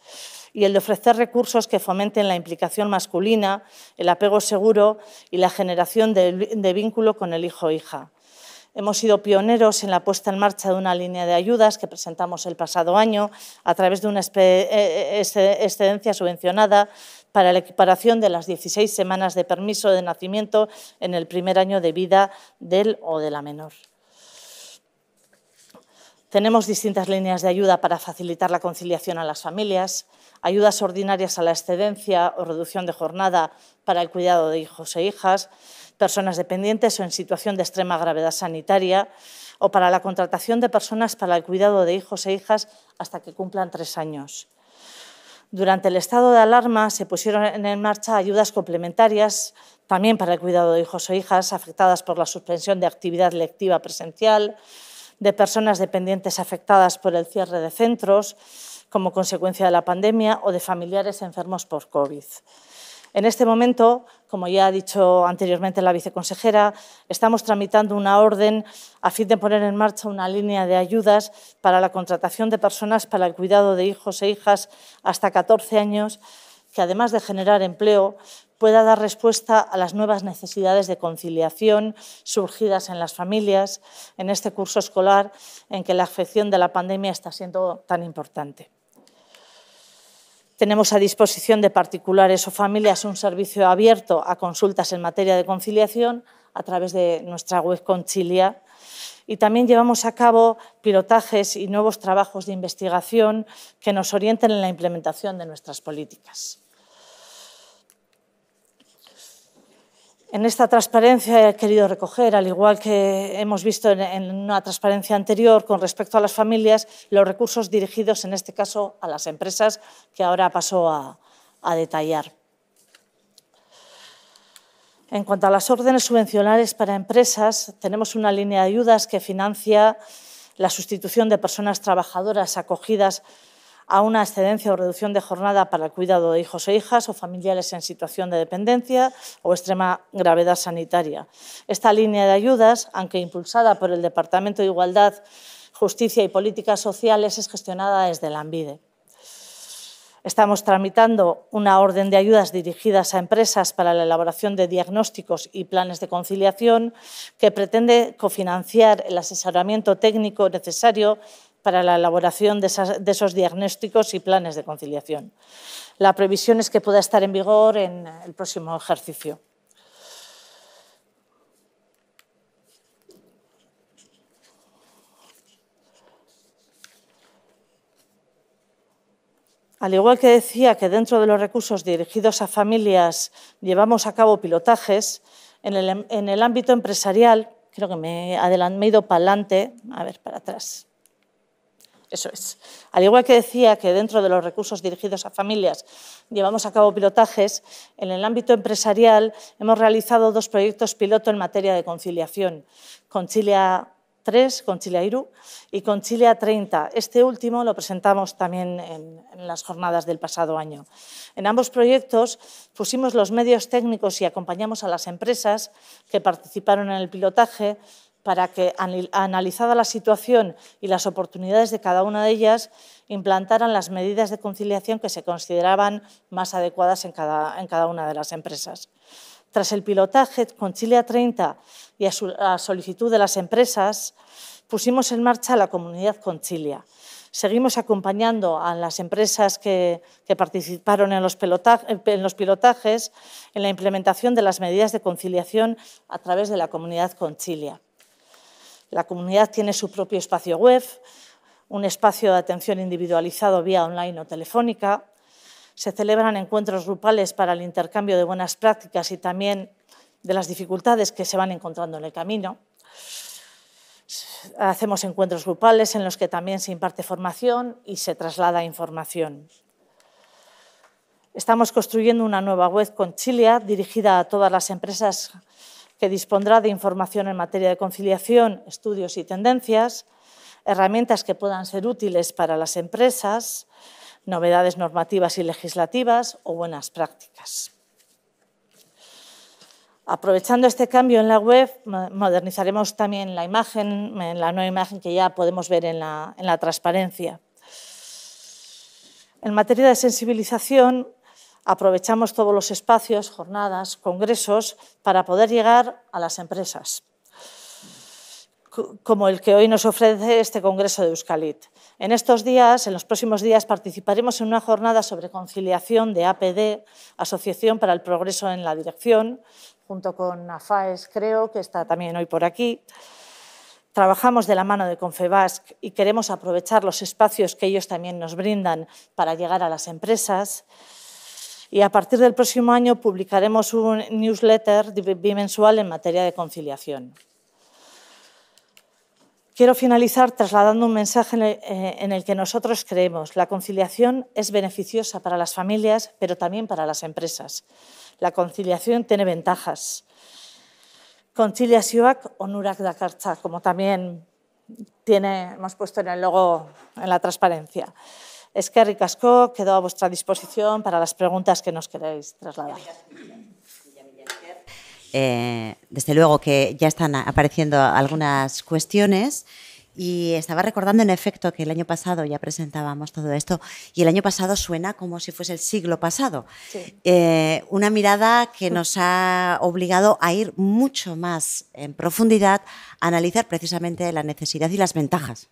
Y el de ofrecer recursos que fomenten la implicación masculina, el apego seguro y la generación de, de vínculo con el hijo o hija. Hemos sido pioneros en la puesta en marcha de una línea de ayudas que presentamos el pasado año a través de una eh, eh, este, excedencia subvencionada para la equiparación de las 16 semanas de permiso de nacimiento en el primer año de vida del o de la menor. Tenemos distintas líneas de ayuda para facilitar la conciliación a las familias ayudas ordinarias a la excedencia o reducción de jornada para el cuidado de hijos e hijas, personas dependientes o en situación de extrema gravedad sanitaria, o para la contratación de personas para el cuidado de hijos e hijas hasta que cumplan tres años. Durante el estado de alarma se pusieron en marcha ayudas complementarias también para el cuidado de hijos e hijas afectadas por la suspensión de actividad lectiva presencial, de personas dependientes afectadas por el cierre de centros, como consecuencia de la pandemia o de familiares enfermos por COVID. En este momento, como ya ha dicho anteriormente la viceconsejera, estamos tramitando una orden a fin de poner en marcha una línea de ayudas para la contratación de personas para el cuidado de hijos e hijas hasta 14 años, que además de generar empleo, pueda dar respuesta a las nuevas necesidades de conciliación surgidas en las familias en este curso escolar en que la afección de la pandemia está siendo tan importante. Tenemos a disposición de particulares o familias un servicio abierto a consultas en materia de conciliación a través de nuestra web Concilia. Y también llevamos a cabo pilotajes y nuevos trabajos de investigación que nos orienten en la implementación de nuestras políticas. En esta transparencia he querido recoger, al igual que hemos visto en, una transparencia anterior con respecto a las familias, los recursos dirigidos, en este caso, a las empresas, que ahora paso a, detallar. En cuanto a las órdenes subvencionales para empresas, tenemos una línea de ayudas que financia la sustitución de personas trabajadoras acogidas a una excedencia o reducción de jornada para el cuidado de hijos e hijas o familiares en situación de dependencia o extrema gravedad sanitaria. Esta línea de ayudas, aunque impulsada por el Departamento de Igualdad, Justicia y Políticas Sociales, es gestionada desde la ANVIDE. Estamos tramitando una orden de ayudas dirigidas a empresas para la elaboración de diagnósticos y planes de conciliación que pretende cofinanciar el asesoramiento técnico necesario para la elaboración de, esos diagnósticos y planes de conciliación. La previsión es que pueda estar en vigor en el próximo ejercicio. Al igual que decía que dentro de los recursos dirigidos a familias llevamos a cabo pilotajes, en el, ámbito empresarial, creo que me he ido para adelante, a ver, para atrás. Eso es. Al igual que decía que dentro de los recursos dirigidos a familias llevamos a cabo pilotajes, en el ámbito empresarial hemos realizado dos proyectos piloto en materia de conciliación, Concilia 3, Concilia Iru y Concilia 30. Este último lo presentamos también en las jornadas del pasado año. En ambos proyectos pusimos los medios técnicos y acompañamos a las empresas que participaron en el pilotaje para que, analizada la situación y las oportunidades de cada una de ellas, implantaran las medidas de conciliación que se consideraban más adecuadas en cada, una de las empresas. Tras el pilotaje con Chile a 30 y a, solicitud de las empresas, pusimos en marcha la comunidad con chile Seguimos acompañando a las empresas que, participaron en los, en los, pilotajes en la implementación de las medidas de conciliación a través de la comunidad con chile la comunidad tiene su propio espacio web, un espacio de atención individualizado vía online o telefónica. Se celebran encuentros grupales para el intercambio de buenas prácticas y también de las dificultades que se van encontrando en el camino. Hacemos encuentros grupales en los que también se imparte formación y se traslada información. Estamos construyendo una nueva web con Chile dirigida a todas las empresas que dispondrá de información en materia de conciliación, estudios y tendencias, herramientas que puedan ser útiles para las empresas, novedades normativas y legislativas o buenas prácticas. Aprovechando este cambio en la web, modernizaremos también la imagen, la nueva imagen que ya podemos ver en la, transparencia. En materia de sensibilización, aprovechamos todos los espacios, jornadas, congresos para poder llegar a las empresas, como el que hoy nos ofrece este Congreso de Euskalit. En estos días, en los próximos días, participaremos en una jornada sobre conciliación de APD, Asociación para el Progreso en la Dirección, junto con AFAES, creo, que está también hoy por aquí. Trabajamos de la mano de Confebasc y queremos aprovechar los espacios que ellos también nos brindan para llegar a las empresas. Y a partir del próximo año publicaremos un newsletter bimensual en materia de conciliación. Quiero finalizar trasladando un mensaje eh, en el que nosotros creemos. La conciliación es beneficiosa para las familias, pero también para las empresas. La conciliación tiene ventajas. Concilia o onurak dakartza, como también tiene, hemos puesto en el logo, en la transparencia que asko, quedó a vuestra disposición para las preguntas que nos queréis trasladar. Eh, desde luego que ya están apareciendo algunas cuestiones. Y estaba recordando en efecto que el año pasado ya presentábamos todo esto y el año pasado suena como si fuese el siglo pasado. Eh, una mirada que mm. nos ha obligado a ir mucho más en profundidad a analizar precisamente la necesidad y las ventajas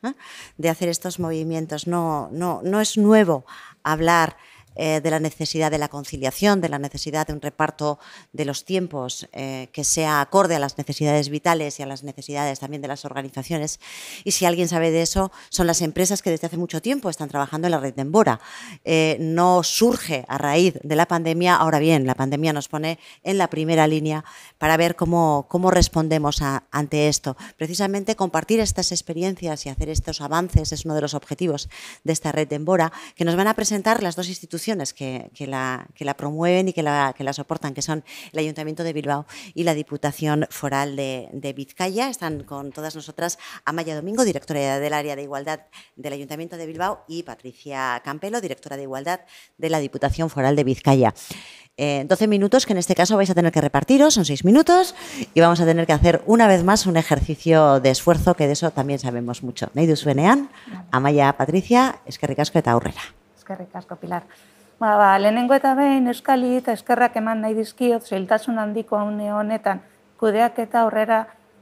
de hacer estos movimientos. No, no, no es nuevo hablar eh, de la necesidad de la conciliación, de la necesidad de un reparto de los tiempos eh, que sea acorde a las necesidades vitales y a las necesidades también de las organizaciones. Y si alguien sabe de eso, son las empresas que desde hace mucho tiempo están trabajando en la red de Embora. Eh, no surge a raíz de la pandemia, ahora bien, la pandemia nos pone en la primera línea para ver cómo, cómo respondemos ante esto. Precisamente compartir estas experiencias y hacer estos avances es uno de los objetivos de esta red de Embora, que nos van a presentar las dos instituciones que, que, la, promueven y que la, soportan, que son el Ayuntamiento de Bilbao y la Diputación Foral de, Vizcaya. Están con todas nosotras Amaya Domingo, directora del área de igualdad del Ayuntamiento de Bilbao, y Patricia Campelo, directora de igualdad de la Diputación Foral de Vizcaya. Eh, 12 minutos que en este caso vais a tener que repartiros, son 6 minutos y vamos a tener que hacer una vez más un ejercicio de esfuerzo que de eso también sabemos mucho. Neidus Benean, Amaya Patricia, Esquerricasco y eta Pilar. Ba, ba, lehenengo eta behin euskali eta eskerrak eman nahi dizkioz, zeiltasun handiko haune honetan kudeak eta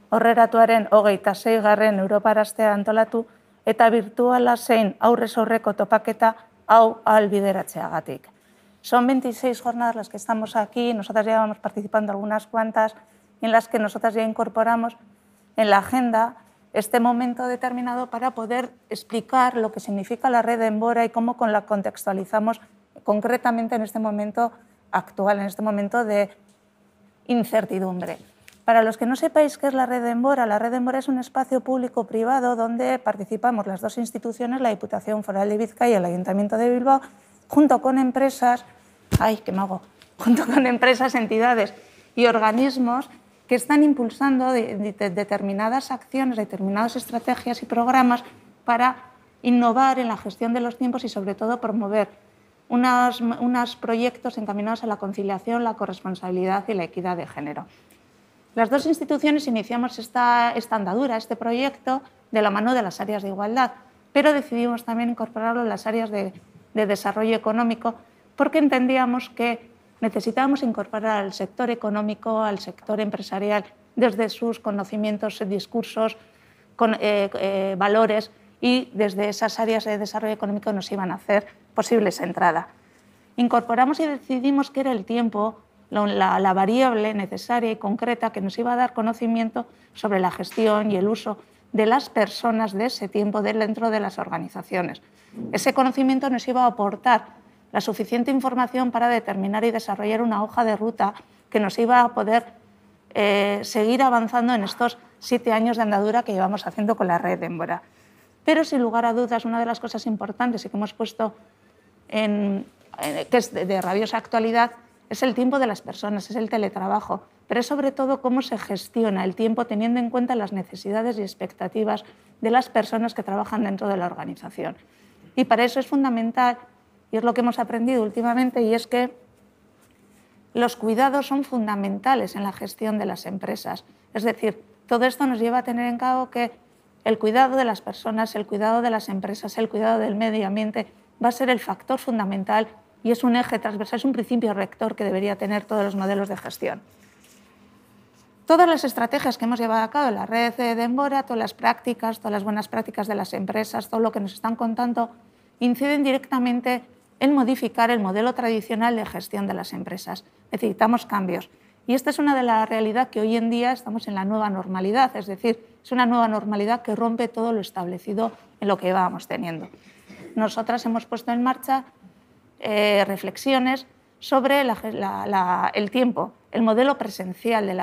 horreratuaren hogeita zei Europaraztea antolatu eta virtuala zein aurrez horreko topaketa hau albideratzeagatik. Son 26 jornadas las que estamos aquí, nosotras ya vamos participando algunas cuantas, en las que nosotras ya incorporamos en la agenda este momento determinado para poder explicar lo que significa la red de Embora y cómo con la contextualizamos concretamente en este momento actual, en este momento de incertidumbre. Para los que no sepáis qué es la Red de Embora, la Red de Embora es un espacio público-privado donde participamos las dos instituciones, la Diputación Foral de Vizcaya y el Ayuntamiento de Bilbao, junto con empresas, ay, qué junto con empresas, entidades y organismos que están impulsando determinadas acciones, determinadas estrategias y programas para innovar en la gestión de los tiempos y sobre todo promover unos proyectos encaminados a la conciliación, la corresponsabilidad y la equidad de género. Las dos instituciones iniciamos esta, esta andadura, este proyecto, de la mano de las áreas de igualdad, pero decidimos también incorporarlo en las áreas de, desarrollo económico porque entendíamos que necesitábamos incorporar al sector económico, al sector empresarial, desde sus conocimientos, discursos, con, eh, eh, valores y desde esas áreas de desarrollo económico nos iban a hacer posibles entradas. Incorporamos y decidimos que era el tiempo la, variable necesaria y concreta que nos iba a dar conocimiento sobre la gestión y el uso de las personas de ese tiempo dentro de las organizaciones. Ese conocimiento nos iba a aportar la suficiente información para determinar y desarrollar una hoja de ruta que nos iba a poder eh, seguir avanzando en estos siete años de andadura que llevamos haciendo con la red Émbora. Pero sin lugar a dudas, una de las cosas importantes y que hemos puesto que es de, de rabiosa actualidad, es el tiempo de las personas, es el teletrabajo, pero es sobre todo cómo se gestiona el tiempo teniendo en cuenta las necesidades y expectativas de las personas que trabajan dentro de la organización. Y para eso es fundamental, y es lo que hemos aprendido últimamente, y es que los cuidados son fundamentales en la gestión de las empresas. Es decir, todo esto nos lleva a tener en cabo que el cuidado de las personas, el cuidado de las empresas, el cuidado del medio ambiente, va a ser el factor fundamental y es un eje transversal, es un principio rector que debería tener todos los modelos de gestión. Todas las estrategias que hemos llevado a cabo en la red de Embora, todas las prácticas, todas las buenas prácticas de las empresas, todo lo que nos están contando, inciden directamente en modificar el modelo tradicional de gestión de las empresas. Necesitamos cambios. Y esta es una de las realidades que hoy en día estamos en la nueva normalidad, es decir, es una nueva normalidad que rompe todo lo establecido en lo que íbamos teniendo nosotras hemos puesto en marcha eh, reflexiones sobre el tiempo, el modelo presencial de,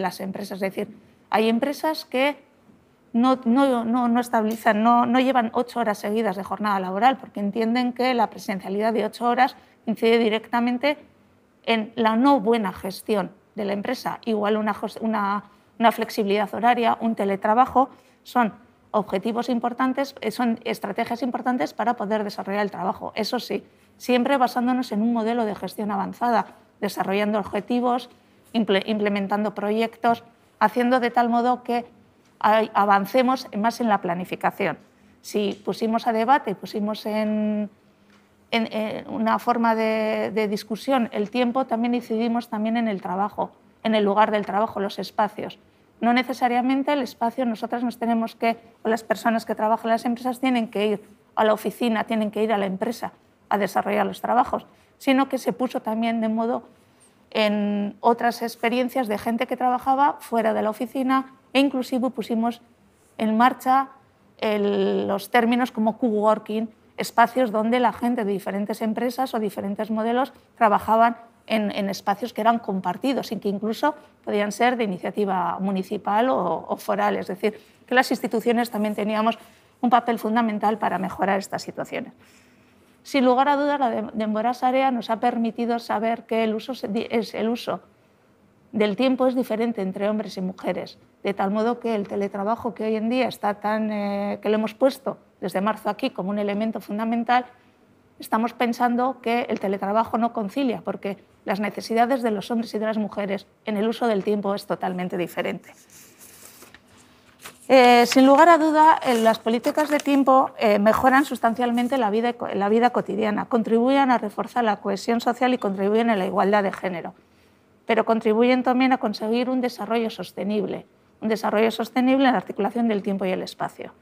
las empresas. Es decir, hay empresas que no, estabilizan, no, llevan ocho horas seguidas de jornada laboral porque entienden que la presencialidad de ocho horas incide directamente en la no buena gestión de la empresa. Igual una flexibilidad horaria, un teletrabajo, son objetivos importantes, eh, son estrategias importantes para poder desarrollar el trabajo. Eso sí, siempre basándonos en un modelo de gestión avanzada, desarrollando objetivos, implementando proyectos, haciendo de tal modo que avancemos más en la planificación. Si pusimos a debate, pusimos en, eh, una forma de, de, discusión el tiempo, también incidimos también en el trabajo, en el lugar del trabajo, los espacios no necesariamente el espacio, nosotras nos tenemos que, o las personas que trabajan en las empresas tienen que ir a la oficina, tienen que ir a la empresa a desarrollar los trabajos, sino que se puso también de modo en otras experiencias de gente que trabajaba fuera de la oficina e inclusive pusimos en marcha los términos como co-working, espacios donde la gente de diferentes empresas o diferentes modelos trabajaban en, espacios que eran compartidos y que incluso podían ser de iniciativa municipal o, foral. Es decir, que las instituciones también teníamos un papel fundamental para mejorar estas situaciones. Sin lugar a dudas, la demora área nos ha permitido saber que el uso, es, el uso del tiempo es diferente entre hombres y mujeres, de tal modo que el teletrabajo que hoy en día está tan, eh, que lo hemos puesto desde marzo aquí como un elemento fundamental, estamos pensando que el teletrabajo no concilia, porque las necesidades de los hombres y de las mujeres en el uso del tiempo es totalmente diferente. Eh, sin lugar a duda, eh, las políticas de tiempo eh, mejoran sustancialmente la vida cotidiana, contribuyen a reforzar la cohesión social y contribuyen a la igualdad de género, pero contribuyen también a conseguir un desarrollo sostenible, un desarrollo sostenible en la articulación del tiempo y el espacio.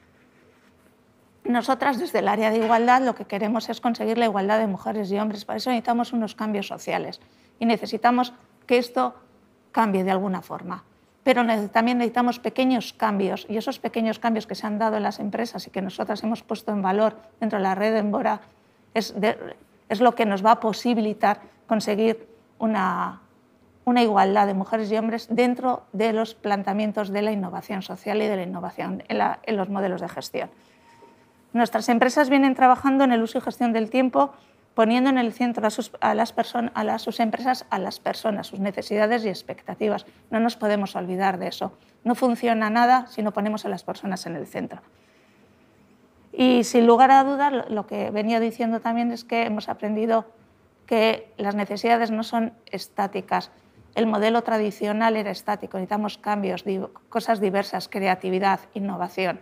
Nosotras desde el área de igualdad lo que queremos es conseguir la igualdad de mujeres y hombres. Para eso necesitamos unos cambios sociales y necesitamos que esto cambie de alguna forma. Pero también necesitamos pequeños cambios y esos pequeños cambios que se han dado en las empresas y que nosotras hemos puesto en valor dentro de la red de Embora es, lo que nos va a posibilitar conseguir una, igualdad de mujeres y hombres dentro de los planteamientos de la innovación social y de la innovación en los modelos de gestión. Nuestras empresas vienen trabajando en el uso y gestión del tiempo, poniendo en el centro a sus, a empresas, a las personas, sus necesidades y expectativas. No nos podemos olvidar de eso. No funciona nada si no ponemos a las personas en el centro. Y sin lugar a dudas, lo que venía diciendo también es que hemos aprendido que las necesidades no son estáticas. El modelo tradicional era estático, necesitamos cambios, cosas diversas, creatividad, innovación.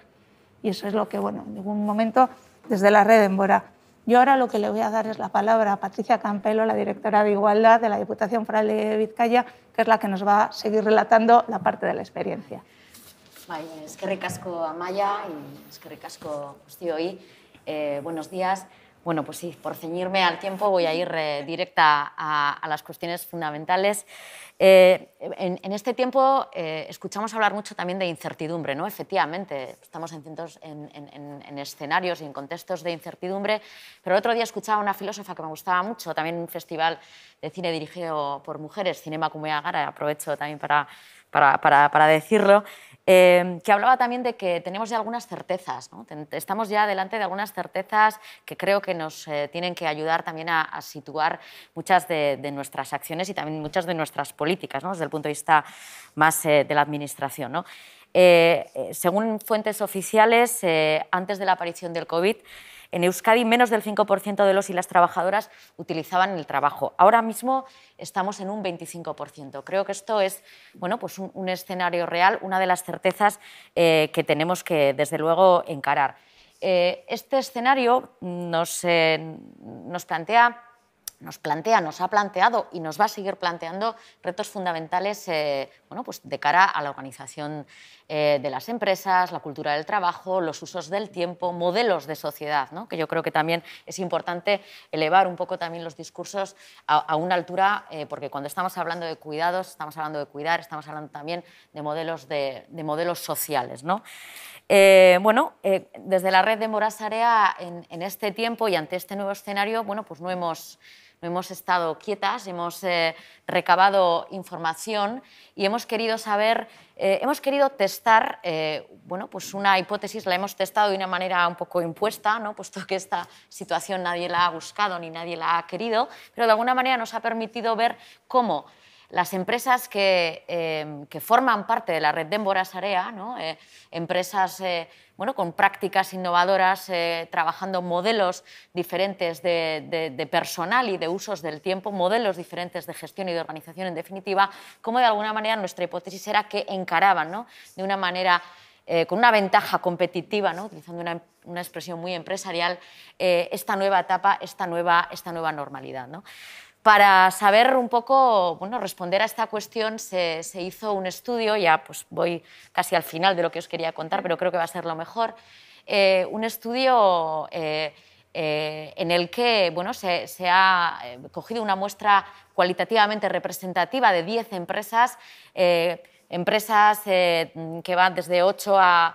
Y eso es lo que, bueno, en ningún momento desde la red Bora. Yo ahora lo que le voy a dar es la palabra a Patricia Campelo, la directora de Igualdad de la Diputación Foral de Vizcaya, que es la que nos va a seguir relatando la parte de la experiencia. Es que recasco a Maya y recasco a usted Eh, buenos días. Bueno, pues sí, por ceñirme al tiempo voy a ir eh, directa a, a, las cuestiones fundamentales. Eh, en, este tiempo eh, escuchamos hablar mucho también de incertidumbre, ¿no? Efectivamente, estamos en, cientos, en, escenarios y en contextos de incertidumbre, pero el otro día escuchaba a una filósofa que me gustaba mucho, también un festival de cine dirigido por mujeres, Cinema Cumbia Gara, aprovecho también para, para, para, para decirlo, Em, que hablaba también de que tenemos ya algunas certezas, estamos ya delante de algunas certezas que creo que nos eh, tienen que ayudar también a, situar muchas de, nuestras acciones y también muchas de nuestras políticas, desde el punto de vista más eh, de la administración. Eh, según fuentes oficiales, antes de la aparición del COVID, en Euskadi, menos del 5% de los y las trabajadoras utilizaban el trabajo. Ahora mismo estamos en un 25%. Creo que esto es bueno, pues un, escenario real, una de las certezas eh, que tenemos que, desde luego, encarar. Eh, este escenario nos eh, plantea nos plantea, nos ha planteado y nos va a seguir planteando retos fundamentales eh, bueno, pues de cara a la organización eh, de las empresas, la cultura del trabajo, los usos del tiempo, modelos de sociedad, ¿no? que yo creo que también es importante elevar un poco también los discursos a, una altura, eh, porque cuando estamos hablando de cuidados, estamos hablando de cuidar, estamos hablando también de modelos, de, modelos sociales. ¿no? bueno, desde la red de Morasarea en, en este tiempo y ante este nuevo escenario, bueno, pues no hemos hemos estado quietas, hemos eh, recabado información y hemos querido saber, eh, hemos querido testar, eh, bueno, pues una hipótesis la hemos testado de una manera un poco impuesta, ¿no? puesto que esta situación nadie la ha buscado ni nadie la ha querido, pero de alguna manera nos ha permitido ver cómo las empresas que, que forman parte de la red de Embora ¿no? empresas bueno, con prácticas innovadoras, eh, trabajando modelos diferentes de, personal y de usos del tiempo, modelos diferentes de gestión y de organización, en definitiva, como de alguna manera nuestra hipótesis era que encaraban de una manera... Eh, con una ventaja competitiva, ¿no? utilizando una, expresión muy empresarial, eh, esta nueva etapa, esta nueva, esta nueva normalidad. ¿no? Para saber un poco, bueno, responder a esta cuestión se, hizo un estudio, ya pues voy casi al final de lo que os quería contar, pero creo que va a ser lo mejor, eh, un estudio eh, eh, en el que bueno, se, ha cogido una muestra cualitativamente representativa de 10 empresas, empresas que van desde 8 a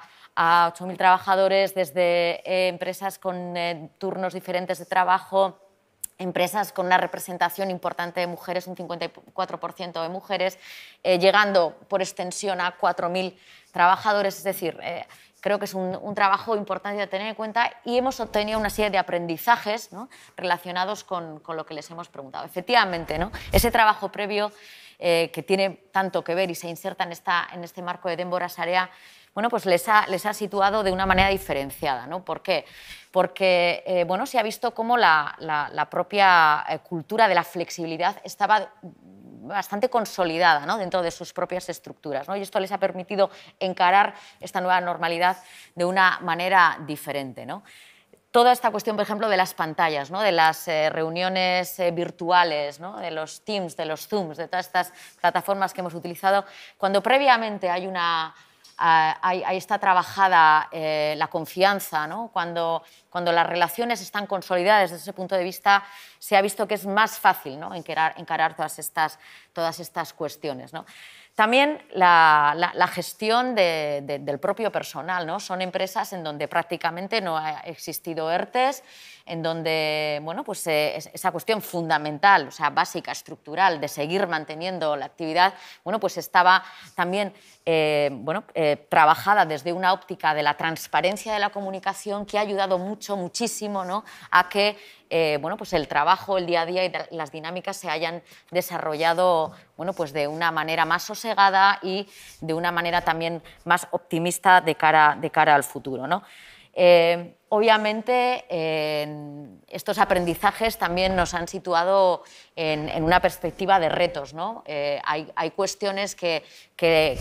8.000 trabajadores, desde empresas con turnos diferentes de trabajo, empresas con una representación importante de mujeres, un 54% de mujeres, eh, llegando por extensión a 4.000 trabajadores. Es decir, eh, creo que es un, trabajo importante de tener en cuenta y hemos obtenido una serie de aprendizajes relacionados con, lo que les hemos preguntado. Efectivamente, ¿no? ese trabajo previo eh, que tiene tanto que ver y se inserta en, esta, en este marco de Débora Sarea pues les ha, les ha situado de una manera diferenciada. ¿no? ¿Por qué? Porque eh, bueno, se ha visto cómo la, propia eh, cultura de la flexibilidad estaba bastante consolidada dentro de sus propias estructuras. ¿no? Y esto les ha permitido encarar esta nueva normalidad de una manera diferente. ¿no? Toda esta cuestión, por ejemplo, de las pantallas, de las eh, reuniones virtuales, de los Teams, de los Zooms, de todas estas plataformas que hemos utilizado, cuando previamente hay una Ah, ahí, está trabajada eh, la confianza, ¿no? cuando, cuando las relaciones están consolidadas desde ese punto de vista, se ha visto que es más fácil ¿no? encarar, todas, estas, todas estas cuestiones. También la, gestión del propio personal. ¿no? Son empresas en donde prácticamente no ha existido ERTES en donde bueno, pues, eh, esa cuestión fundamental, o sea, básica, estructural, de seguir manteniendo la actividad, bueno, pues estaba también eh, bueno, eh, trabajada desde una óptica de la transparencia de la comunicación que ha ayudado mucho, muchísimo ¿no? a que bueno, pues el trabajo, el día a día y las dinámicas se hayan desarrollado bueno, pues de una manera más sosegada y de una manera también más optimista de cara, de cara al futuro. ¿no? Eh, obviamente, estos aprendizajes también nos han situado en, una perspectiva de retos. ¿no? Eh, hay, cuestiones que, que,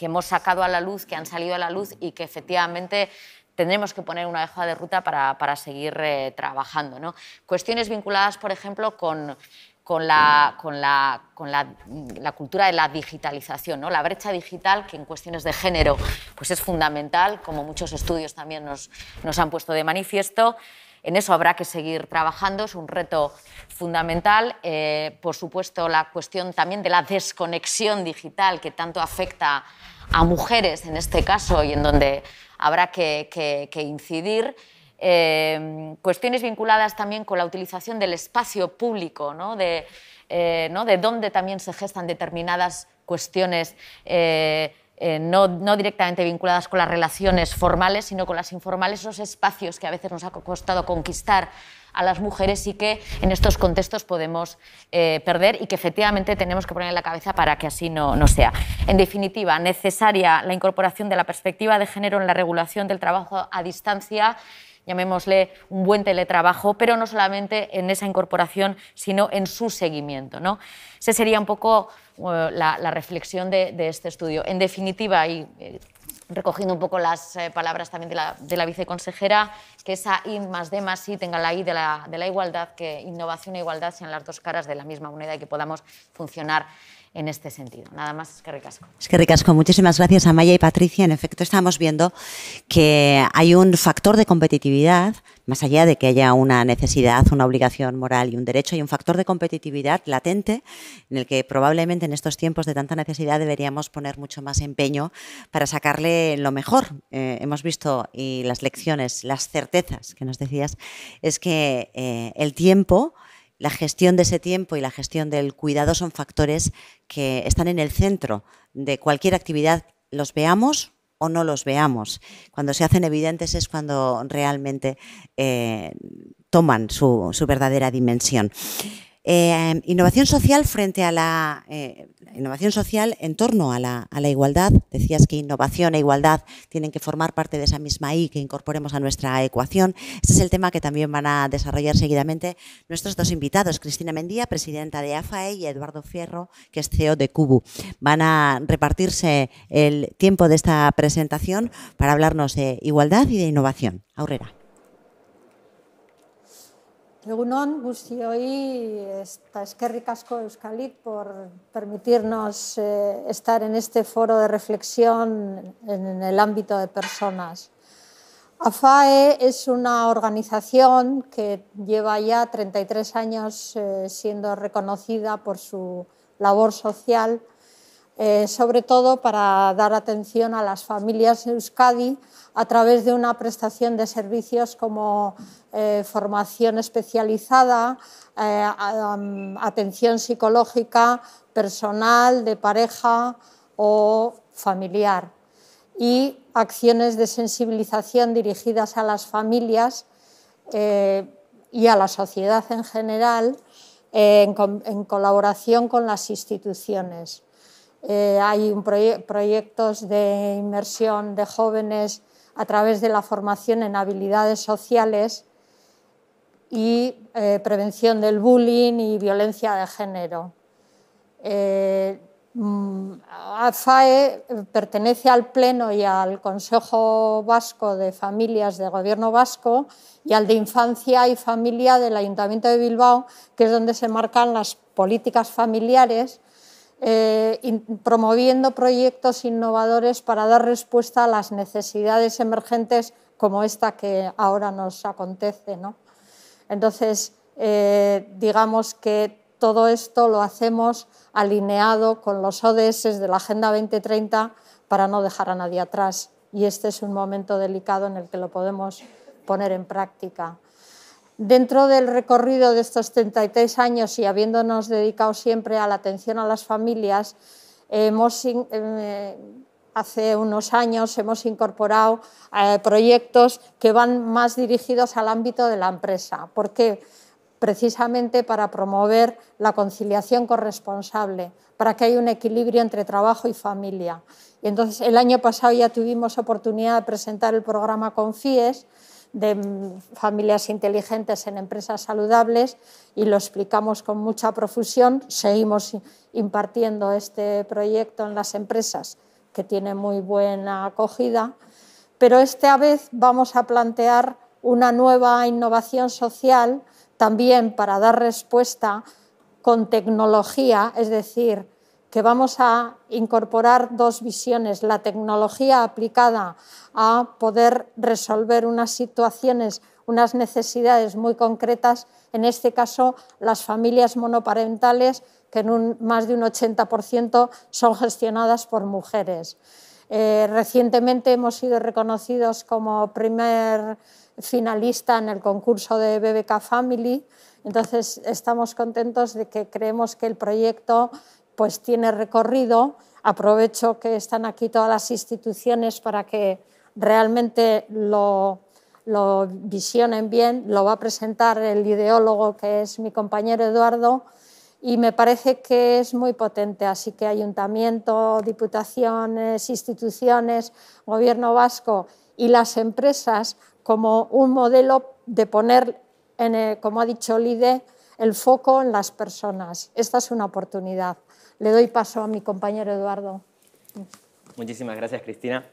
hemos sacado a la luz, que han salido a la luz y que efectivamente tendremos que poner una hoja de ruta para, para seguir eh, trabajando. ¿no? Cuestiones vinculadas, por ejemplo, con con, mm, la, cultura de la digitalización, ¿no? la brecha digital que en cuestiones de género pues es fundamental, como muchos estudios también nos, han puesto de manifiesto. En eso habrá que seguir trabajando, es un reto fundamental. Eh, por supuesto, la cuestión también de la desconexión digital que tanto afecta a mujeres en este caso y en donde habrá que incidir. Em, cuestiones vinculadas también con la utilización del espacio público, De, eh, de dónde también se gestan determinadas cuestiones. Eh, eh, no, directamente vinculadas con las relaciones formales, sino con las informales, esos espacios que a veces nos ha costado conquistar a las mujeres y que en estos contextos podemos eh, perder y que efectivamente tenemos que poner en la cabeza para que así no, no, sea. En definitiva, necesaria la incorporación de la perspectiva de género en la regulación del trabajo a distancia llamémosle, un buen teletrabajo, pero no solamente en esa incorporación, sino en su seguimiento. ¿no? Esa sería un poco eh, la, reflexión de, este estudio. En definitiva, y eh, recogiendo un poco las eh, palabras también de la, viceconsejera, que esa I más D más I tenga la I de la igualdad, que innovación e igualdad sean las dos caras de la misma moneda y que podamos funcionar en este sentido. Nada más, es que ricasco. Es que ricasco. Muchísimas gracias, a Maya y Patricia. En efecto, estamos viendo que hay un factor de competitividad, más allá de que haya una necesidad, una obligación moral y un derecho, hay un factor de competitividad latente en el que probablemente en estos tiempos de tanta necesidad deberíamos poner mucho más empeño para sacarle lo mejor. Eh, hemos visto y las lecciones, las certezas que nos decías, es que eh, el tiempo la gestión de ese tiempo y la gestión del cuidado son factores que están en el centro de cualquier actividad, los veamos o no los veamos. Cuando se hacen evidentes es cuando realmente eh, toman su, verdadera dimensión. Em, innovación social frente a la eh, innovación social en torno a la, a la, igualdad. Decías que innovación e igualdad tienen que formar parte de esa misma I que incorporemos a nuestra ecuación. Este es el tema que también van a desarrollar seguidamente nuestros dos invitados, Cristina Mendía, presidenta de AFAE, y Eduardo Fierro, que es CEO de Cubu. Van a repartirse el tiempo de esta presentación para hablarnos de igualdad y de innovación. Aurrera. Egunon guztioi eta eskerrik asko Euskalit por permitirnos eh, estar en este foro de reflexión en el ámbito de personas. AFAE es una organización que lleva ya 33 años eh, siendo reconocida por su labor social eh, sobre todo para dar atención a las familias Euskadi a través de una prestación de servicios como eh, formación especializada, eh, atención psicológica, personal, de pareja o familiar y acciones de sensibilización dirigidas a las familias y a la sociedad en general en colaboración con las instituciones. Eh, hay proyectos de inmersión de jóvenes a través de la formación en habilidades sociales y eh, prevención del bullying y violencia de género. Eh, mm, AFAE eh, pertenece al Pleno y al Consejo Vasco de Familias del Gobierno Vasco y al de Infancia y Familia del Ayuntamiento de Bilbao, que es donde se marcan las políticas familiares eh, promoviendo proyectos innovadores para dar respuesta a las necesidades emergentes como esta que ahora nos acontece. Entonces, eh, digamos que todo esto lo hacemos alineado con los ODS de la Agenda 2030 para no dejar a nadie atrás. Y este es un momento delicado en el que lo podemos poner en práctica. Dentro del recorrido de estos 33 años y habiéndonos dedicado siempre a la atención a las familias, hemos, eh, hace unos años hemos incorporado eh, proyectos que van más dirigidos al ámbito de la empresa. ¿Por qué? Precisamente para promover la conciliación corresponsable, para que haya un equilibrio entre trabajo y familia. Y entonces, el año pasado ya tuvimos oportunidad de presentar el programa Confíes de familias inteligentes en empresas saludables y lo explicamos con mucha profusión. Seguimos impartiendo este proyecto en las empresas que tiene muy buena acogida, pero esta vez vamos a plantear una nueva innovación social también para dar respuesta con tecnología, es decir, que vamos a incorporar dos visiones, la tecnología aplicada a poder resolver unas situaciones, unas necesidades muy concretas, en este caso las familias monoparentales, que en un, más de un 80% son gestionadas por mujeres. Eh, recientemente hemos sido reconocidos como primer finalista en el concurso de BBK Family, entonces estamos contentos de que creemos que el proyecto pues tiene recorrido. Aprovecho que están aquí todas las instituciones para que realmente lo, visionen bien. Lo va a presentar el ideólogo, que es mi compañero Eduardo, y me parece que es muy potente. Así que ayuntamiento, diputaciones, instituciones, gobierno vasco y las empresas como un modelo de poner, como ha dicho Lide, el foco en las personas. Esta es una oportunidad le doy paso a mi compañero Eduardo. Muchísimas gracias, Cristina.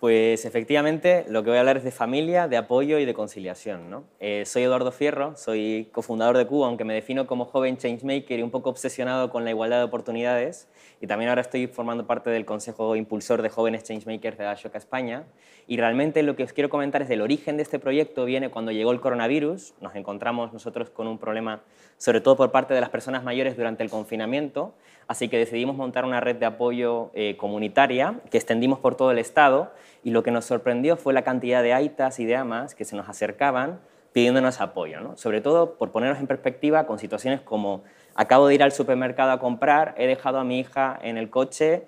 Pues efectivamente, lo que voy a hablar es de familia, de apoyo y de conciliación. Eh, soy Eduardo Fierro, soy cofundador de Cuba, aunque me defino como joven changemaker y un poco obsesionado con la igualdad de oportunidades. Y también ahora estoy formando parte del Consejo Impulsor de Jóvenes Changemakers de Ashoka España. Y realmente lo que os quiero comentar es el origen de este proyecto. Viene cuando llegó el coronavirus, nos encontramos nosotros con un problema sobre todo por parte de las personas mayores durante el confinamiento, así que decidimos montar una red de apoyo eh, comunitaria que extendimos por todo el Estado y lo que nos sorprendió fue la cantidad de aitas y de amas que se nos acercaban pidiéndonos apoyo, sobre todo por ponernos en perspectiva con situaciones como acabo de ir al supermercado a comprar, he dejado a mi hija en el coche,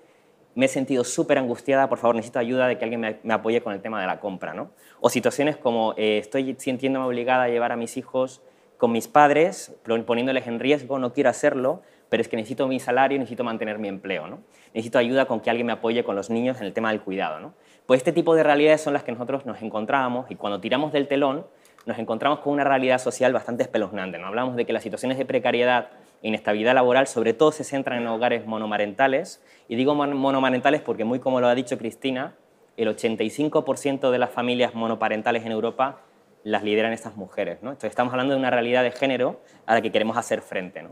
me he sentido súper angustiada, por favor, necesito ayuda de que alguien me, apoye con el tema de la compra, ¿no? O situaciones como eh, estoy sintiéndome obligada a llevar a mis hijos con mis padres, poniéndoles en riesgo, no quiero hacerlo, pero es que necesito mi salario, necesito mantener mi empleo, ¿no? necesito ayuda con que alguien me apoye con los niños en el tema del cuidado. Pues este tipo de realidades son las que nosotros nos encontrábamos y cuando tiramos del telón nos encontramos con una realidad social bastante espeluznante. ¿no? Hablamos de que las situaciones de precariedad e inestabilidad laboral sobre todo se centran en hogares monomarentales, y digo monomarentales porque muy como lo ha dicho Cristina, el 85% de las familias monoparentales en Europa las lideran estas mujeres. ¿no? Entonces estamos hablando de una realidad de género a la que queremos hacer frente.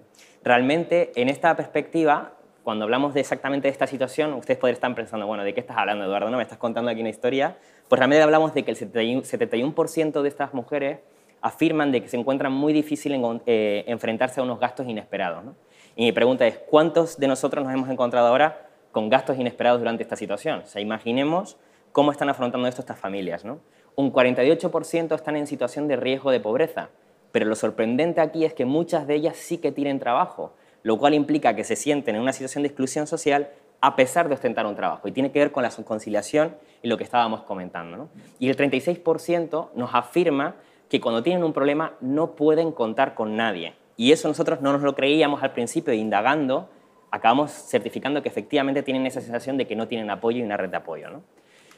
Realmente, en esta perspectiva, cuando hablamos de exactamente de esta situación, ustedes podrían estar pensando, bueno, ¿de qué estás hablando, Eduardo? ¿No me estás contando aquí una historia? Pues realmente hablamos de que el 71% de estas mujeres afirman de que se encuentran muy difícil en, eh, enfrentarse a unos gastos inesperados. Y mi pregunta es, ¿cuántos de nosotros nos hemos encontrado ahora con gastos inesperados durante esta situación? O sea, imaginemos cómo están afrontando esto estas familias. ¿no? un 48% están en situación de riesgo de pobreza, pero lo sorprendente aquí es que muchas de ellas sí que tienen trabajo, lo cual implica que se sienten en una situación de exclusión social a pesar de ostentar un trabajo. Y tiene que ver con la subconciliación y lo que estábamos comentando. ¿no? Y el 36% nos afirma que cuando tienen un problema no pueden contar con nadie. Y eso nosotros no nos lo creíamos al principio, indagando, acabamos certificando que efectivamente tienen esa sensación de que no tienen apoyo y una red de apoyo. ¿no?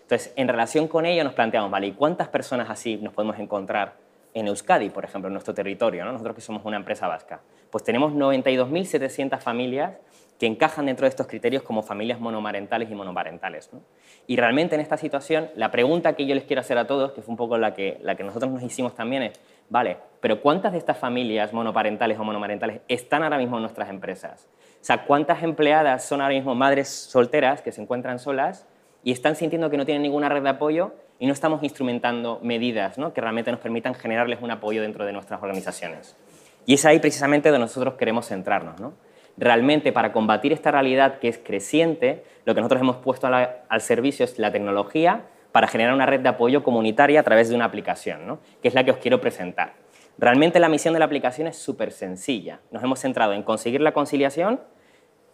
Entonces, en relación con ello nos planteamos, ¿vale? ¿Y cuántas personas así nos podemos encontrar en Euskadi, por ejemplo, en nuestro territorio? Nosotros que somos una empresa vasca. Pues tenemos 92.700 familias que encajan dentro de estos criterios como familias monomarentales y monoparentales. Y realmente en esta situación, la pregunta que yo les quiero hacer a todos, que fue un poco la que, nosotros nos hicimos también, es, vale, pero ¿cuántas de estas familias monoparentales o monomarentales están ahora mismo en nuestras empresas? O sea, ¿cuántas empleadas son ahora mismo madres solteras que se encuentran solas y están sintiendo que no tienen ninguna red de apoyo y no estamos instrumentando medidas que realmente nos permitan generarles un apoyo dentro de nuestras organizaciones. Y es ahí precisamente donde nosotros queremos centrarnos. Realmente para combatir esta realidad que es creciente, lo que nosotros hemos puesto al servicio es la tecnología para generar una red de apoyo comunitaria a través de una aplicación, que es la que os quiero presentar. Realmente la misión de la aplicación es súper sencilla. Nos hemos centrado en conseguir la conciliación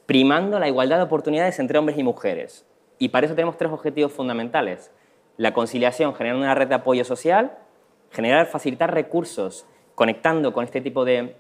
primando la igualdad de oportunidades entre hombres y mujeres y para eso tenemos tres objetivos fundamentales. La conciliación, generar una red de apoyo social, generar, facilitar recursos, conectando con este tipo de,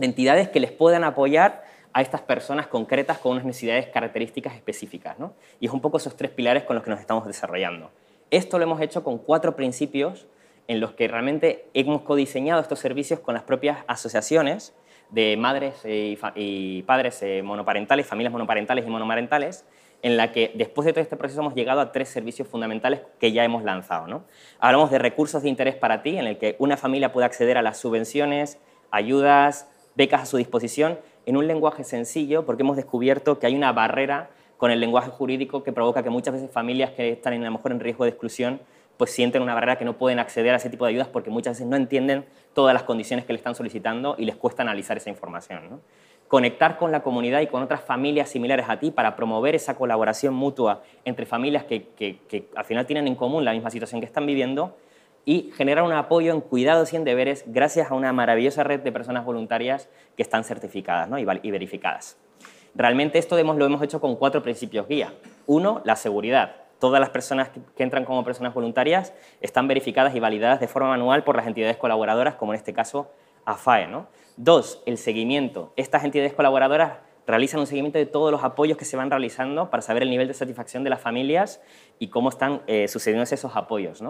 entidades que les puedan apoyar a estas personas concretas con unas necesidades características específicas. Y es un poco esos tres pilares con los que nos estamos desarrollando. Esto lo hemos hecho con cuatro principios en los que realmente hemos codiseñado estos servicios con las propias asociaciones de madres eh, y padres eh, monoparentales, familias monoparentales y monomarentales, en la que después de todo este proceso hemos llegado a tres servicios fundamentales que ya hemos lanzado. ¿no? Hablamos de recursos de interés para ti, en el que una familia puede acceder a las subvenciones, ayudas, becas a su disposición, en un lenguaje sencillo, porque hemos descubierto que hay una barrera con el lenguaje jurídico que provoca que muchas veces familias que están en, a lo mejor en riesgo de exclusión pues sienten una barrera que no pueden acceder a ese tipo de ayudas porque muchas veces no entienden todas las condiciones que le están solicitando y les cuesta analizar esa información conectar con la comunidad y con otras familias similares a ti para promover esa colaboración mutua entre familias que, que, al final tienen en común la misma situación que están viviendo y generar un apoyo en cuidados y en deberes gracias a una maravillosa red de personas voluntarias que están certificadas ¿no? y, verificadas. Realmente esto lo hemos hecho con cuatro principios guía. Uno, la seguridad. Todas las personas que entran como personas voluntarias están verificadas y validadas de forma manual por las entidades colaboradoras, como en este caso AFAE. ¿no? Dos, el seguimiento. Estas entidades colaboradoras realizan un seguimiento de todos los apoyos que se van realizando para saber el nivel de satisfacción de las familias y cómo están eh, sucediendo esos apoyos.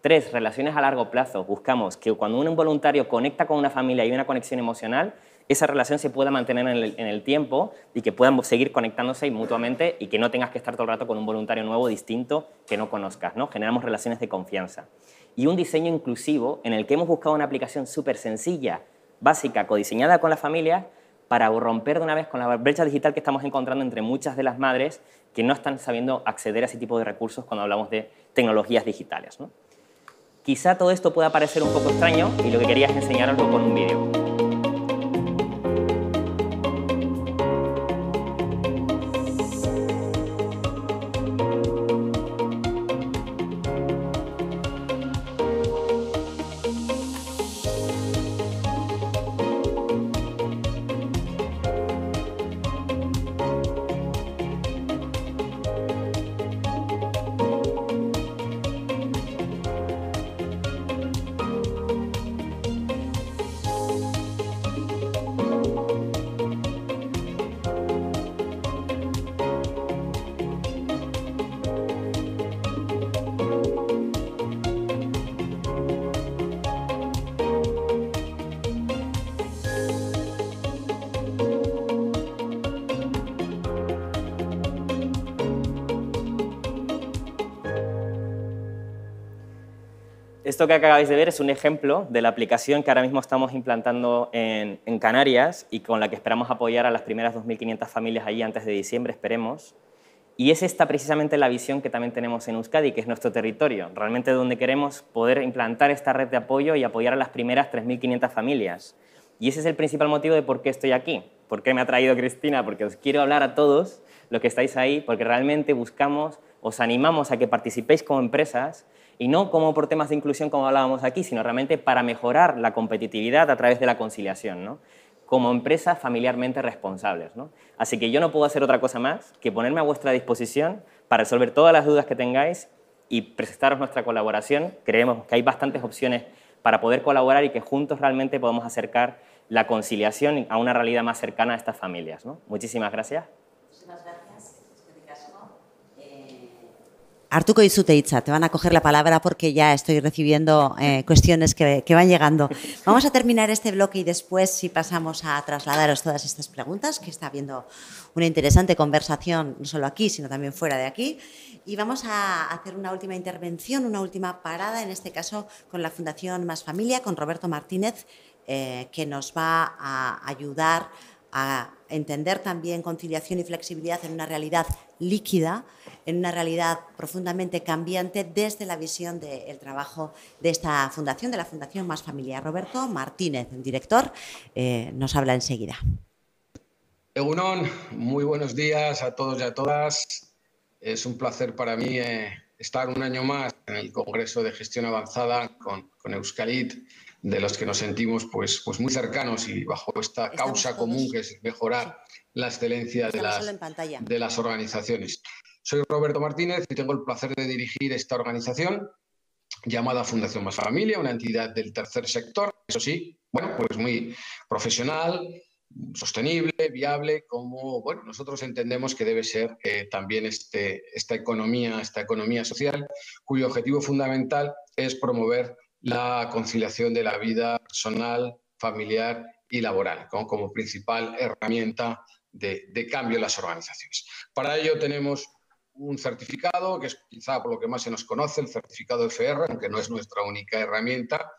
Tres, relaciones a largo plazo. Buscamos que cuando un voluntario conecta con una familia y hay una conexión emocional, esa relación se pueda mantener en el, tiempo y que puedan seguir conectándose mutuamente y que no tengas que estar todo el rato con un voluntario nuevo, distinto, que no conozcas. ¿no? Generamos relaciones de confianza. Y un diseño inclusivo en el que hemos buscado una aplicación súper sencilla, básica codiseñada con las familias para romper de una vez con la brecha digital que estamos encontrando entre muchas de las madres que no están sabiendo acceder a ese tipo de recursos cuando hablamos de tecnologías digitales. Quizá todo esto pueda parecer un poco extraño y lo que quería es enseñaroslo con un vídeo. que acabáis de ver es un ejemplo de la aplicación que ahora mismo estamos implantando en, en Canarias y con la que esperamos apoyar a las primeras 2.500 familias allí antes de diciembre, esperemos. Y es esta precisamente la visión que también tenemos en Euskadi, que es nuestro territorio, realmente donde queremos poder implantar esta red de apoyo y apoyar a las primeras 3.500 familias. Y ese es el principal motivo de por qué estoy aquí, por qué me ha traído Cristina, porque os quiero hablar a todos los que estáis ahí, porque realmente buscamos, os animamos a que participéis como empresas y no como por temas de inclusión como hablábamos aquí, sino realmente para mejorar la competitividad a través de la conciliación, ¿no? como empresas familiarmente responsables. ¿no? Así que yo no puedo hacer otra cosa más que ponerme a vuestra disposición para resolver todas las dudas que tengáis y prestaros nuestra colaboración. Creemos que hay bastantes opciones para poder colaborar y que juntos realmente podamos acercar la conciliación a una realidad más cercana a estas familias. ¿no? Muchísimas gracias. Muchísimas gracias. Artuco y Suteitza, te van a coger la palabra porque ya estoy recibiendo eh, cuestiones que, van llegando. Vamos a terminar este bloque y después si pasamos a trasladaros todas estas preguntas, que está habiendo una interesante conversación, no solo aquí, sino también fuera de aquí. Y vamos a hacer una última intervención, una última parada, en este caso con la Fundación Más Familia, con Roberto Martínez, eh, que nos va a ayudar a entender también conciliación y flexibilidad en una realidad líquida en una realidad profundamente cambiante desde la visión del trabajo de esta fundación, de la Fundación Más Familiar. Roberto Martínez, director, eh, nos habla enseguida. Egunon, muy buenos días a todos y a todas. Es un placer para mí eh, estar un año más en el Congreso de Gestión Avanzada con, Euskalit de los que nos sentimos pues, pues muy cercanos y bajo esta causa común que es mejorar la excelencia de las, organizaciones. Soy Roberto Martínez y tengo el placer de dirigir esta organización llamada Fundación Más Familia, una entidad del tercer sector, eso sí, bueno, pues muy profesional, sostenible, viable, como bueno, nosotros entendemos que debe ser eh, también este, esta, economía, esta economía social, cuyo objetivo fundamental es promover la conciliación de la vida personal, familiar y laboral, como, principal herramienta de, de cambio en las organizaciones. Para ello tenemos un certificado, que es quizá por lo que más se nos conoce, el certificado FR, aunque no es nuestra única herramienta,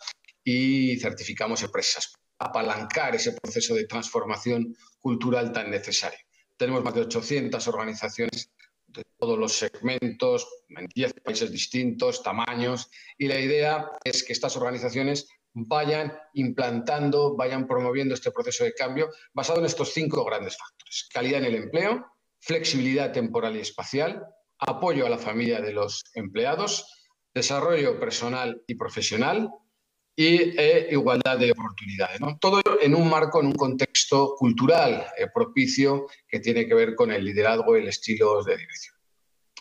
y certificamos empresas, apalancar ese proceso de transformación cultural tan necesario. Tenemos más de 800 organizaciones de todos los segmentos, en 10 países distintos, tamaños, y la idea es que estas organizaciones vayan implantando, vayan promoviendo este proceso de cambio basado en estos cinco grandes factores. Calidad en el empleo, flexibilidad temporal y espacial, apoyo a la familia de los empleados, desarrollo personal y profesional y e igualdad de oportunidades. Todo en un marco, en un contexto cultural eh, propicio que tiene que ver con el liderazgo y el estilo de dirección.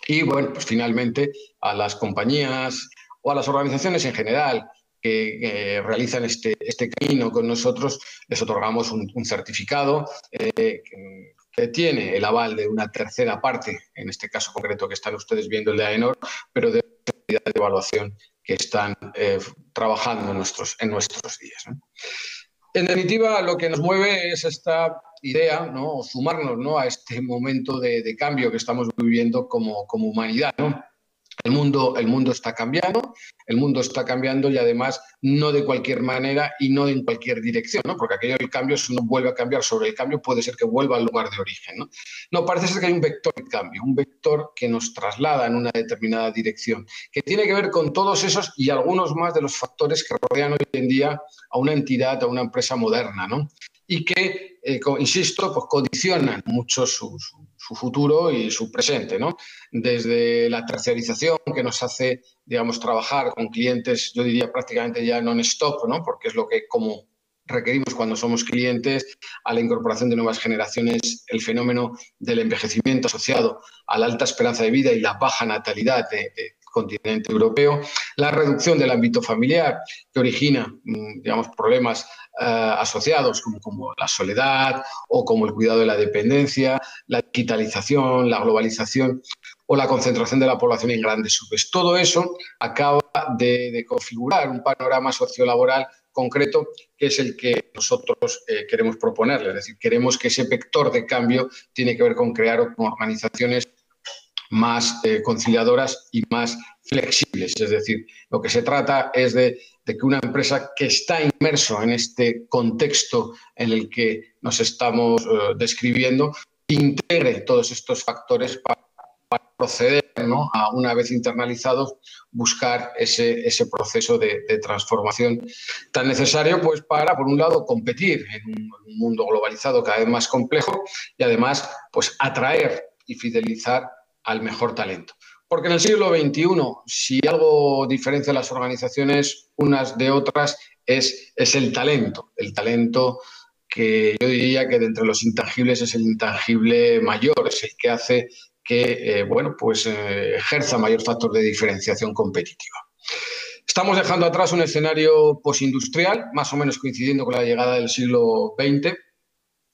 Y bueno, pues finalmente a las compañías o a las organizaciones en general que realizan este, este camino con nosotros, les otorgamos un, certificado eh, que tiene el aval de una tercera parte, en este caso concreto que están ustedes viendo el de AENOR, pero de de evaluación que están eh, trabajando en nuestros, en nuestros días. En definitiva, lo que nos mueve es esta idea, ¿no? o sumarnos ¿no? a este momento de, cambio que estamos viviendo como, como humanidad. ¿no? El mundo, el mundo está cambiando, el mundo está cambiando y además no de cualquier manera y no en cualquier dirección, ¿no? porque aquello el cambio, si uno vuelve a cambiar sobre el cambio, puede ser que vuelva al lugar de origen. No, parece ser que hay un vector de cambio, un vector que nos traslada en una determinada dirección, que tiene que ver con todos esos y algunos más de los factores que rodean hoy en día a una entidad, a una empresa moderna, ¿no? y que, eh, insisto, pues condicionan mucho su futuro y su presente, ¿no? Desde la terciarización que nos hace, digamos, trabajar con clientes, yo diría prácticamente ya non-stop, ¿no? Porque es lo que como requerimos cuando somos clientes, a la incorporación de nuevas generaciones, el fenómeno del envejecimiento asociado a la alta esperanza de vida y la baja natalidad de continente europeo, la reducción del ámbito familiar que origina, mm, digamos, problemas eh, asociados como, la soledad o como el cuidado de la dependencia, la digitalización, la globalización o la concentración de la población en grandes subes. Todo eso acaba de, configurar un panorama sociolaboral concreto que es el que nosotros eh, queremos proponerle. Es decir, queremos que ese vector de cambio tiene que ver con crear organizaciones más eh, conciliadoras y más flexibles. Es decir, lo que se trata es de, que una empresa que está inmerso en este contexto en el que nos estamos eh, describiendo, integre todos estos factores para, proceder a, una vez internalizados, buscar ese, proceso de, transformación tan necesario pues, para, por un lado, competir en un, mundo globalizado cada vez más complejo y además pues, atraer y fidelizar al mejor talento. Porque en el siglo XXI, si algo diferencia las organizaciones unas de otras, es, es el talento. El talento que yo diría que de entre los intangibles es el intangible mayor, es el que hace que eh, bueno, pues, eh, ejerza mayor factor de diferenciación competitiva. Estamos dejando atrás un escenario posindustrial, más o menos coincidiendo con la llegada del siglo XX,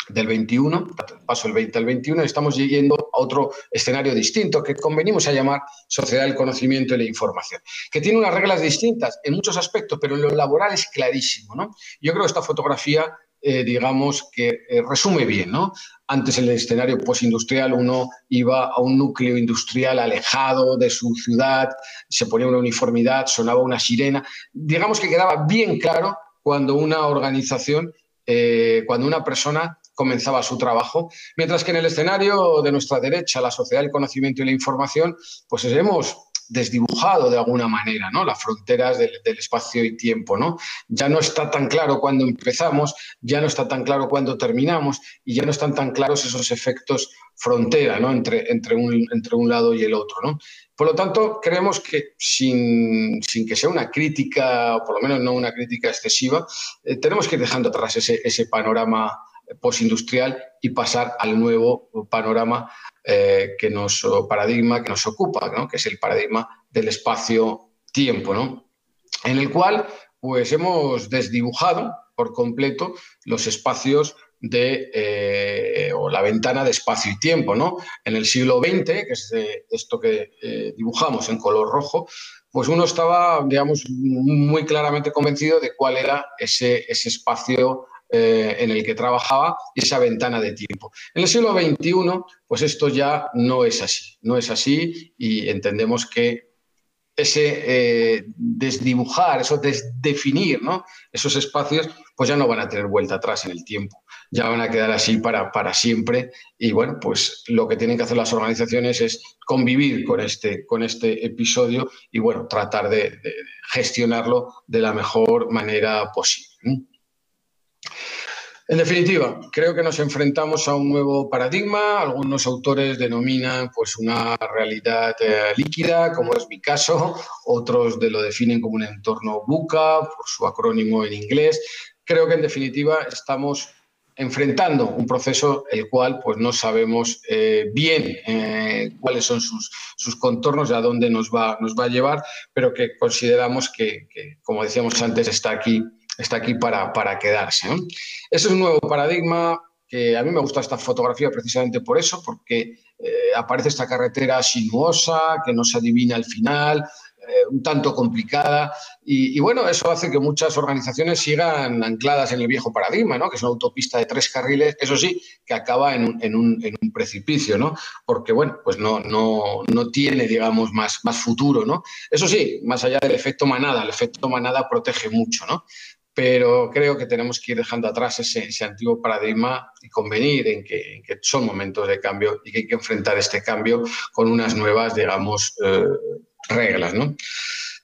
del 21, paso del 20 al 21, estamos llegando a otro escenario distinto que convenimos a llamar sociedad del conocimiento y la información, que tiene unas reglas distintas en muchos aspectos, pero en lo laboral es clarísimo. ¿no? Yo creo que esta fotografía, eh, digamos, que eh, resume bien. ¿no? Antes en el escenario postindustrial uno iba a un núcleo industrial alejado de su ciudad, se ponía una uniformidad, sonaba una sirena. Digamos que quedaba bien claro cuando una organización eh, cuando una persona comenzaba su trabajo, mientras que en el escenario de nuestra derecha, la sociedad del conocimiento y la información, pues hemos desdibujado de alguna manera, Las fronteras del, espacio y tiempo, ¿no? Ya no está tan claro cuándo empezamos, ya no está tan claro cuándo terminamos y ya no están tan claros esos efectos frontera, Entre, un, lado y el otro, Por lo tanto, creemos que sin, que sea una crítica, o por lo menos no una crítica excesiva, eh, tenemos que ir dejando atrás ese panorama posindustrial y pasar al nuevo panorama eh, que nos paradigma que nos ocupa, que es el paradigma del espacio-tiempo, en el cual pues hemos desdibujado por completo los espacios de eh, o la ventana de espacio y tiempo, ¿no? En el siglo XX, que es eh, esto que dibujamos en color rojo, pues uno estaba, muy claramente convencido de cuál era ese, ese espacio eh, en el que trabajaba esa ventana de tiempo. En el siglo XXI, pues esto ya no es así, no es así y entendemos que ese eh, desdibujar, eso desdefinir, ¿no? esos espacios, pues ya no van a tener vuelta atrás en el tiempo, ya van a quedar así para, siempre. Y bueno, pues lo que tienen que hacer las organizaciones es convivir con este, con este episodio y bueno, tratar de, de gestionarlo de la mejor manera posible. En definitiva, creo que nos enfrentamos a un nuevo paradigma. Algunos autores denominan pues, una realidad eh, líquida, como es mi caso. Otros de lo definen como un entorno buca, por su acrónimo en inglés. Creo que, en definitiva, estamos enfrentando un proceso el cual pues, no sabemos eh, bien eh, cuáles son sus, contornos y a dónde nos va, a llevar, pero que consideramos que como decíamos antes, está aquí está aquí para, quedarse. Ese es un nuevo paradigma que a mí me gusta esta fotografía precisamente por eso, porque eh, aparece esta carretera sinuosa, que no se adivina el final, eh, un tanto complicada, y, bueno, eso hace que muchas organizaciones sigan ancladas en el viejo paradigma, ¿no? que es una autopista de tres carriles, eso sí, que acaba en un, precipicio, ¿no? porque bueno, pues no, no, tiene, digamos, más, más futuro. ¿no? Eso sí, más allá del efecto manada, el efecto manada protege mucho, ¿no? pero creo que tenemos que ir dejando atrás ese, antiguo paradigma y convenir en que, son momentos de cambio y que hay que enfrentar este cambio con unas nuevas, digamos, eh, reglas, ¿no?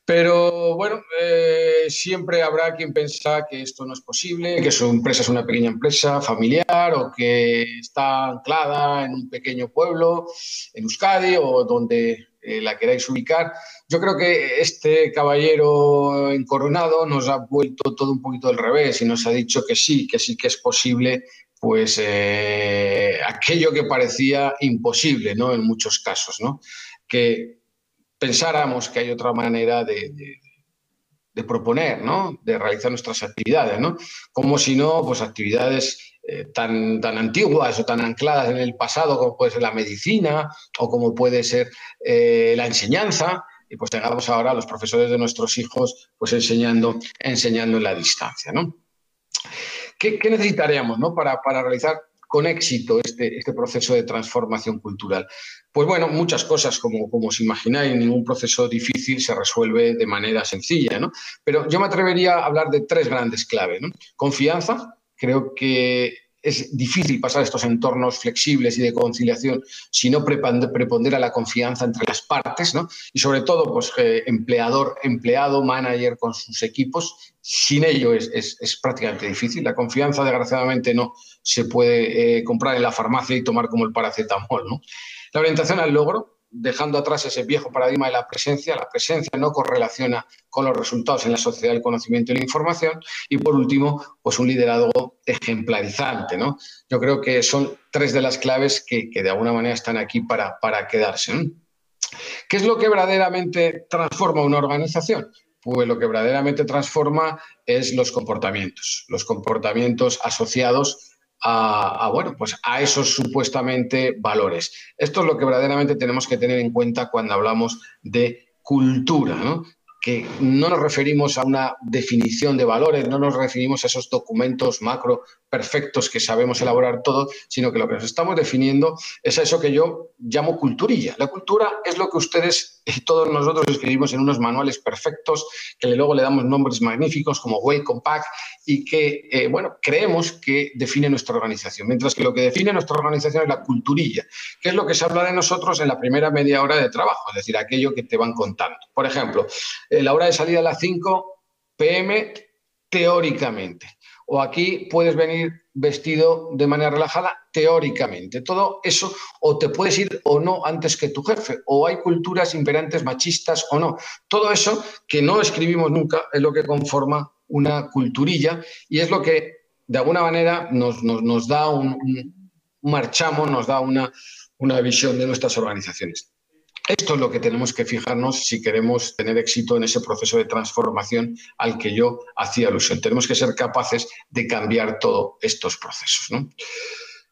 Pero bueno, eh, siempre habrá quien piensa que esto no es posible, que su empresa es una pequeña empresa familiar o que está anclada en un pequeño pueblo, en Euskadi o donde eh, la queráis ubicar. Yo creo que este caballero encoronado nos ha vuelto todo un poquito al revés y nos ha dicho que sí, que sí que es posible pues eh, aquello que parecía imposible ¿no? en muchos casos, ¿no? que pensáramos que hay otra manera de, de proponer, ¿no? de realizar nuestras actividades, ¿no? como si no, pues actividades eh, tan, antiguas o tan ancladas en el pasado como puede ser la medicina o como puede ser eh, la enseñanza y pues tengamos ahora a los profesores de nuestros hijos pues enseñando, enseñando en la distancia. ¿no? ¿Qué, necesitaríamos para, realizar con éxito este, este, proceso de transformación cultural? Pues bueno, muchas cosas, como, como os imagináis, ningún proceso difícil se resuelve de manera sencilla, Pero yo me atrevería a hablar de tres grandes claves. ¿no? Confianza, creo que es difícil pasar estos entornos flexibles y de conciliación si no a la confianza entre las partes, Y sobre todo, pues eh, empleador, empleado, manager con sus equipos, sin ello es, prácticamente difícil. La confianza, desgraciadamente, no se puede eh, comprar en la farmacia y tomar como el paracetamol, La orientación al logro, dejando atrás ese viejo paradigma de la presencia, la presencia no correlaciona con los resultados en la sociedad del conocimiento y la información, y por último, pues un liderazgo ejemplarizante. ¿no? Yo creo que son tres de las claves que, de alguna manera están aquí para, quedarse. ¿Qué es lo que verdaderamente transforma una organización? Pues lo que verdaderamente transforma es los comportamientos, los comportamientos asociados a, bueno, pues a esos supuestamente valores. Esto es lo que verdaderamente tenemos que tener en cuenta cuando hablamos de cultura, ¿no? que no nos referimos a una definición de valores, no nos referimos a esos documentos macro perfectos que sabemos elaborar todo, sino que lo que nos estamos definiendo es eso que yo llamo culturilla. La cultura es lo que ustedes y todos nosotros escribimos en unos manuales perfectos, que luego le damos nombres magníficos como Way Compact y que, eh, bueno, creemos que define nuestra organización. Mientras que lo que define nuestra organización es la culturilla, que es lo que se habla de nosotros en la primera media hora de trabajo, es decir, aquello que te van contando. Por ejemplo, eh, la hora de salida a las 5 pm teóricamente. O aquí puedes venir vestido de manera relajada teóricamente. Todo eso o te puedes ir o no antes que tu jefe, o hay culturas imperantes machistas o no. Todo eso que no escribimos nunca es lo que conforma una culturilla y es lo que de alguna manera nos, nos, da un, marchamo, nos da una visión de nuestras organizaciones. Esto es lo que tenemos que fijarnos si queremos tener éxito en ese proceso de transformación al que yo hacía alusión. Tenemos que ser capaces de cambiar todos estos procesos. ¿no?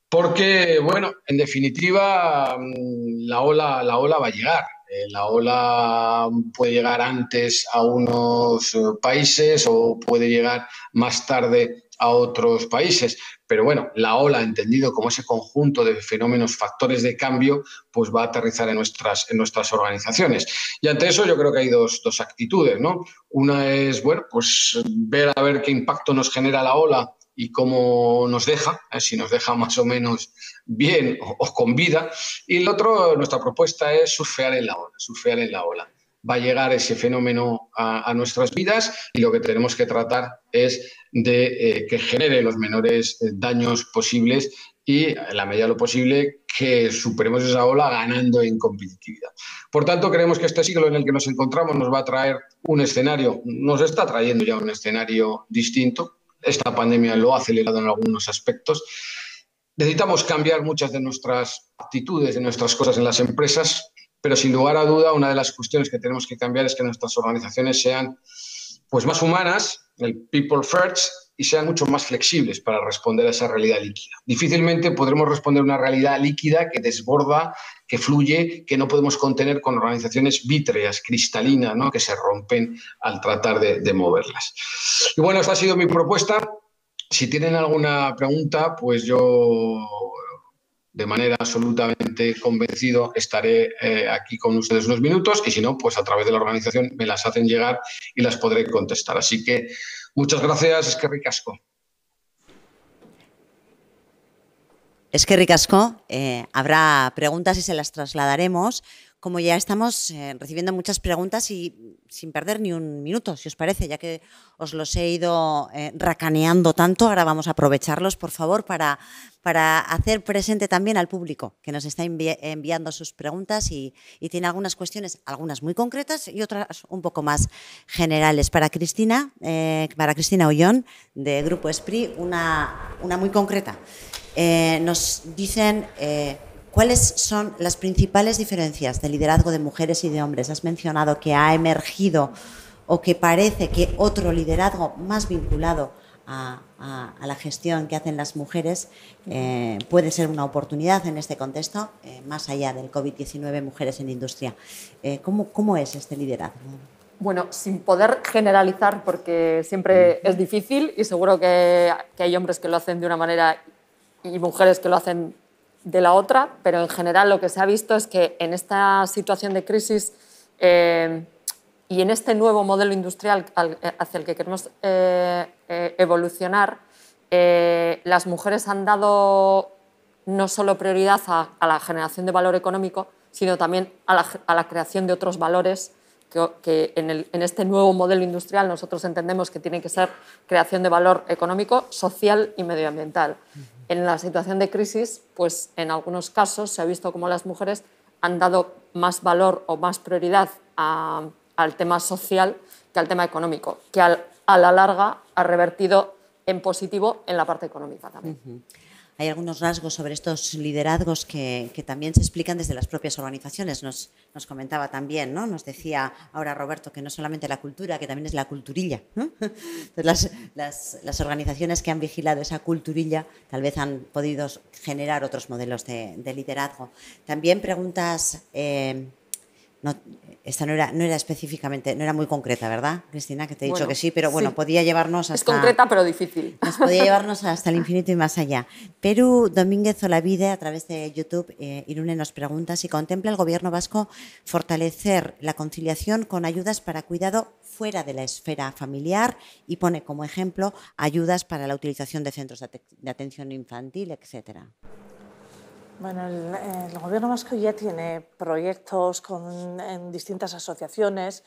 Porque, bueno, en definitiva, mm, la ola, la ola va a llegar. Eh, la ola puede llegar antes a unos eh, países o puede llegar más tarde a otros países. Pero bueno, la ola, entendido como ese conjunto de fenómenos, factores de cambio, pues va a aterrizar en nuestras, en nuestras organizaciones. Y ante eso yo creo que hay dos, actitudes, ¿no? Una es, bueno, pues ver a ver qué impacto nos genera la ola y cómo nos deja, ¿eh? si nos deja más o menos bien o, con vida. Y el otro, nuestra propuesta es surfear en la ola, surfear en la ola. Va a llegar ese fenómeno a nuestras vidas y lo que tenemos que tratar es de eh, que genere los menores eh, daños posibles y, en la medida de lo posible, que superemos esa ola ganando en competitividad. Por tanto, creemos que este siglo en el que nos encontramos nos va a traer un escenario, nos está trayendo ya un escenario distinto. Esta pandemia lo ha acelerado en algunos aspectos. Necesitamos cambiar muchas de nuestras actitudes, de nuestras cosas en las empresas, pero sin lugar a duda, una de las cuestiones que tenemos que cambiar es que nuestras organizaciones sean pues más humanas, el people first, y sean mucho más flexibles para responder a esa realidad líquida. Difícilmente podremos responder a una realidad líquida que desborda, que fluye, que no podemos contener con organizaciones vítreas, cristalinas, ¿no? que se rompen al tratar de, de moverlas. Y bueno, esta ha sido mi propuesta. Si tienen alguna pregunta, pues yo de manera absolutamente convencido, estaré eh, aquí con ustedes unos minutos y si no, pues a través de la organización me las hacen llegar y las podré contestar. Así que muchas gracias, es que ricasco. Es que ricasco, eh, habrá preguntas y se las trasladaremos como ya estamos eh, recibiendo muchas preguntas y sin perder ni un minuto, si os parece, ya que os los he ido eh, racaneando tanto, ahora vamos a aprovecharlos, por favor, para, para hacer presente también al público que nos está enviando sus preguntas y, tiene algunas cuestiones, algunas muy concretas y otras un poco más generales. Para Cristina, eh, para Cristina Ollón, de Grupo Esprit, una, una muy concreta. nos dicen ¿Cuáles son las principales diferencias de liderazgo de mujeres y de hombres? Has mencionado que ha emergido o que parece que otro liderazgo más vinculado a, la gestión que hacen las mujeres eh, puede ser una oportunidad en este contexto, eh, más allá del COVID-19, mujeres en industria. Eh, ¿cómo, es este liderazgo? bueno, sin poder generalizar, porque siempre mm. es difícil y seguro que, que, hay hombres que lo hacen de una manera y mujeres que lo hacen de la otra, pero en general lo que se ha visto es que en esta situación de crisis eh, y en este nuevo modelo industrial hacia el que queremos eh, eh, evolucionar, las mujeres han dado no solo prioridad a, la generación de valor económico, sino también a la, a la creación de otros valores que, en, este nuevo modelo industrial nosotros entendemos que tiene que ser creación de valor económico, social y medioambiental. En la situación de crisis, pues en algunos casos se ha visto como las mujeres han dado más valor o más prioridad al tema social que al tema económico, que a la larga ha revertido en positivo en la parte económica también hay algunos rasgos sobre estos liderazgos que, también se explican desde las propias organizaciones. Nos, comentaba también, ¿no? Nos decía ahora Roberto que no solamente la cultura, que también es la culturilla. <laughs> las, organizaciones que han vigilado esa culturilla tal vez han podido generar otros modelos de, liderazgo. También preguntas... Eh, no, esta no era, no era específicamente, no era muy concreta, ¿verdad, Cristina? Que te he dicho que sí, pero bueno, podía llevarnos hasta... Es concreta pero difícil. Nos podía <laughs> llevarnos hasta el infinito y más allá. Perú Domínguez Olavide, a través de YouTube, eh, Irune nos pregunta si contempla el gobierno vasco fortalecer la conciliación con ayudas para cuidado fuera de la esfera familiar y pone como ejemplo ayudas para la utilización de centros de, de atención infantil, etcétera. Bueno, el, Gobierno vasco ya tiene proyectos en distintas asociaciones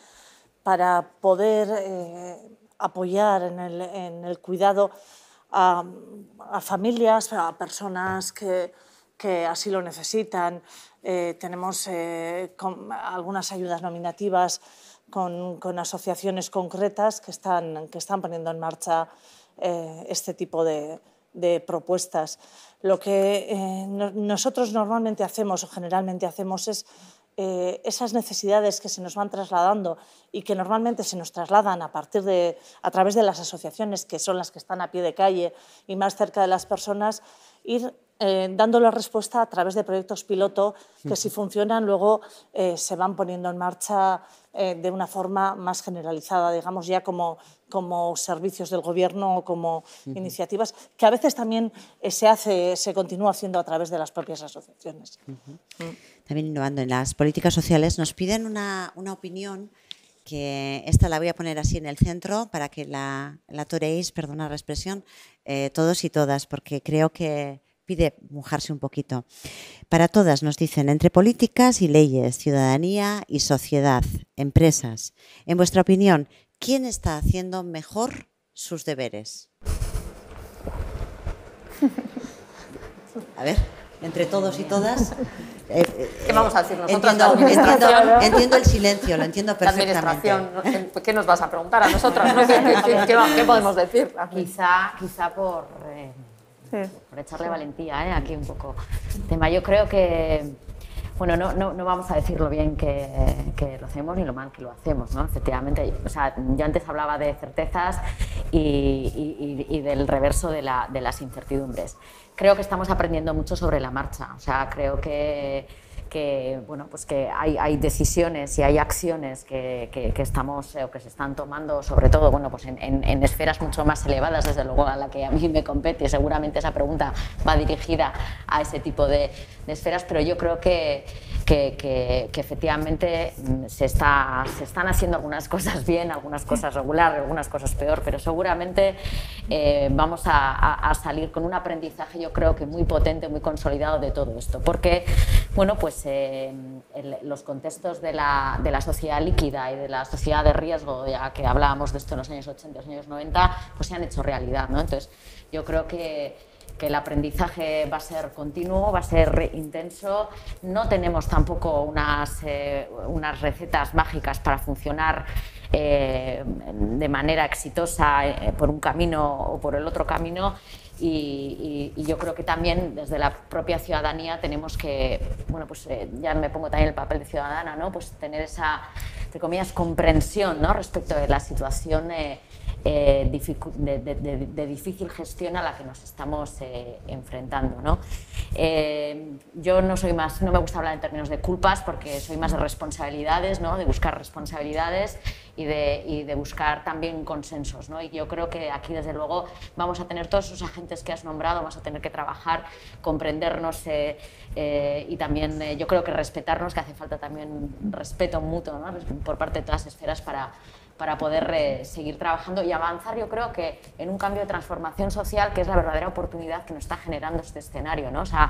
para poder eh, apoyar en el, cuidado a, familias, a personas que, así lo necesitan. Eh, tenemos eh, algunas ayudas nominativas con, asociaciones concretas que están, que están poniendo en marcha este tipo de propuestas. Lo que eh, nosotros normalmente hacemos o generalmente hacemos es eh, esas necesidades que se nos van trasladando y que normalmente se nos trasladan a partir de a través de las asociaciones que son las que están a pie de calle y más cerca de las personas ir eh, dando la respuesta a través de proyectos piloto que si funcionan luego eh, se van poniendo en marcha eh, de una forma más generalizada, digamos ya como, como servicios del gobierno o como iniciativas que a veces también se hace, se continúa haciendo a través de las propias asociaciones. Mm. También innovando en las políticas sociales, nos piden una, opinión que esta la voy a poner así en el centro para que la, la perdona la expresión, todos y todas, porque creo que, pide mojarse un poquito. Para todas nos dicen, entre políticas y leyes, ciudadanía y sociedad, empresas, en vuestra opinión, ¿quién está haciendo mejor sus deberes? A ver, entre todos y todas. Eh, eh, ¿Qué vamos a decir nosotros? Entiendo, el silencio, lo entiendo perfectamente. La ¿qué nos vas a preguntar a nosotros? ¿Qué, podemos decir? Quizá, por... Eh, por echarle valentía, ¿eh? Aquí un poco. Tema, yo creo que. Bueno, no, no, no vamos a decir lo bien que, lo hacemos ni lo mal que lo hacemos, ¿no? Efectivamente, o sea, yo antes hablaba de certezas y, del reverso de, de las incertidumbres. Creo que estamos aprendiendo mucho sobre la marcha, o sea, creo que que, bueno, pues que hay, hay decisiones y hay acciones que, que, estamos eh, o que se están tomando, sobre todo bueno, pues en, esferas mucho más elevadas, desde luego, a la que a mí me compete. Seguramente esa pregunta va dirigida a ese tipo de, esferas, pero yo creo que, que, efectivamente mm, se, está, se están haciendo algunas cosas bien, algunas cosas regular, algunas cosas peor, pero seguramente eh, vamos a salir con un aprendizaje, yo creo que muy potente, muy consolidado de todo esto, porque, bueno, pues pues, em, los contextos de la, de la, sociedad líquida y de la sociedad de riesgo, ya que hablábamos de esto en los años 80, los años 90, pues se han hecho realidad. ¿no? Entonces, yo creo que, el aprendizaje va a ser continuo, va a ser intenso. No tenemos tampoco unas, eh, unas recetas mágicas para funcionar eh, de manera exitosa eh, por un camino o por el otro camino. Y, yo creo que también desde la propia ciudadanía tenemos que, bueno, pues eh, ya me pongo también el papel de ciudadana, ¿no? Pues tener esa, entre comillas, comprensión, ¿no? Respecto de la situación eh, eh, de, difícil gestión a la que nos estamos eh, enfrentando. ¿no? Eh, yo no soy más, no me gusta hablar en términos de culpas porque soy más de responsabilidades, ¿no? de buscar responsabilidades y de, buscar también consensos. ¿no? Y yo creo que aquí, desde luego, vamos a tener todos esos agentes que has nombrado, vamos a tener que trabajar, comprendernos y también yo creo que respetarnos, que hace falta también respeto mutuo ¿no? por parte de todas las esferas para para poder eh, seguir trabajando y avanzar, yo creo que en un cambio de transformación social, que es la verdadera oportunidad que nos está generando este escenario. ¿no? O sea,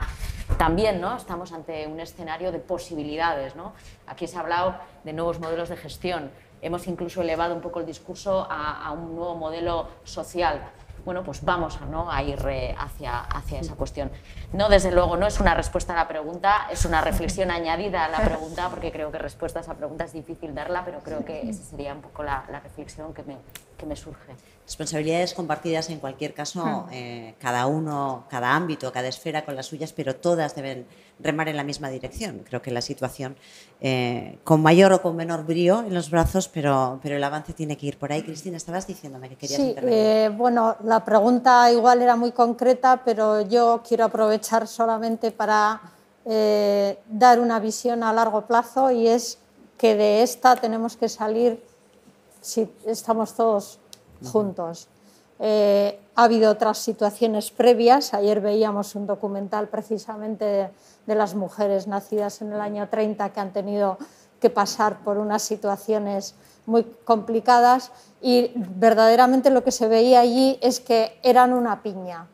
también ¿no? estamos ante un escenario de posibilidades. ¿no? Aquí se ha hablado de nuevos modelos de gestión, hemos incluso elevado un poco el discurso a, a un nuevo modelo social bueno, pues vamos a, ¿no? a ir eh, hacia, hacia esa cuestión. No, desde luego, no es una respuesta a la pregunta, es una reflexión añadida a la pregunta, porque creo que respuesta a esa pregunta es difícil darla, pero creo que esa sería un poco la reflexión que me, que me surge. Responsabilidades compartidas en cualquier caso, hmm. eh, cada uno, cada ámbito, cada esfera con las suyas, pero todas deben remar en la misma dirección. Creo que la situación, eh, con mayor o con menor brío en los brazos, pero, pero el avance tiene que ir por ahí. Cristina, estabas diciéndome que querías sí, intervenir. Eh, bueno, la pregunta igual era muy concreta, pero yo quiero aprovechar solamente para dar una visión a largo plazo y es que de esta tenemos que salir si estamos todos juntos. Eh, ha habido otras situaciones previas. Ayer veíamos un documental precisamente de, de, las mujeres nacidas en el año 30 que han tenido que pasar por unas situaciones muy complicadas y verdaderamente lo que se veía allí es que eran una piña.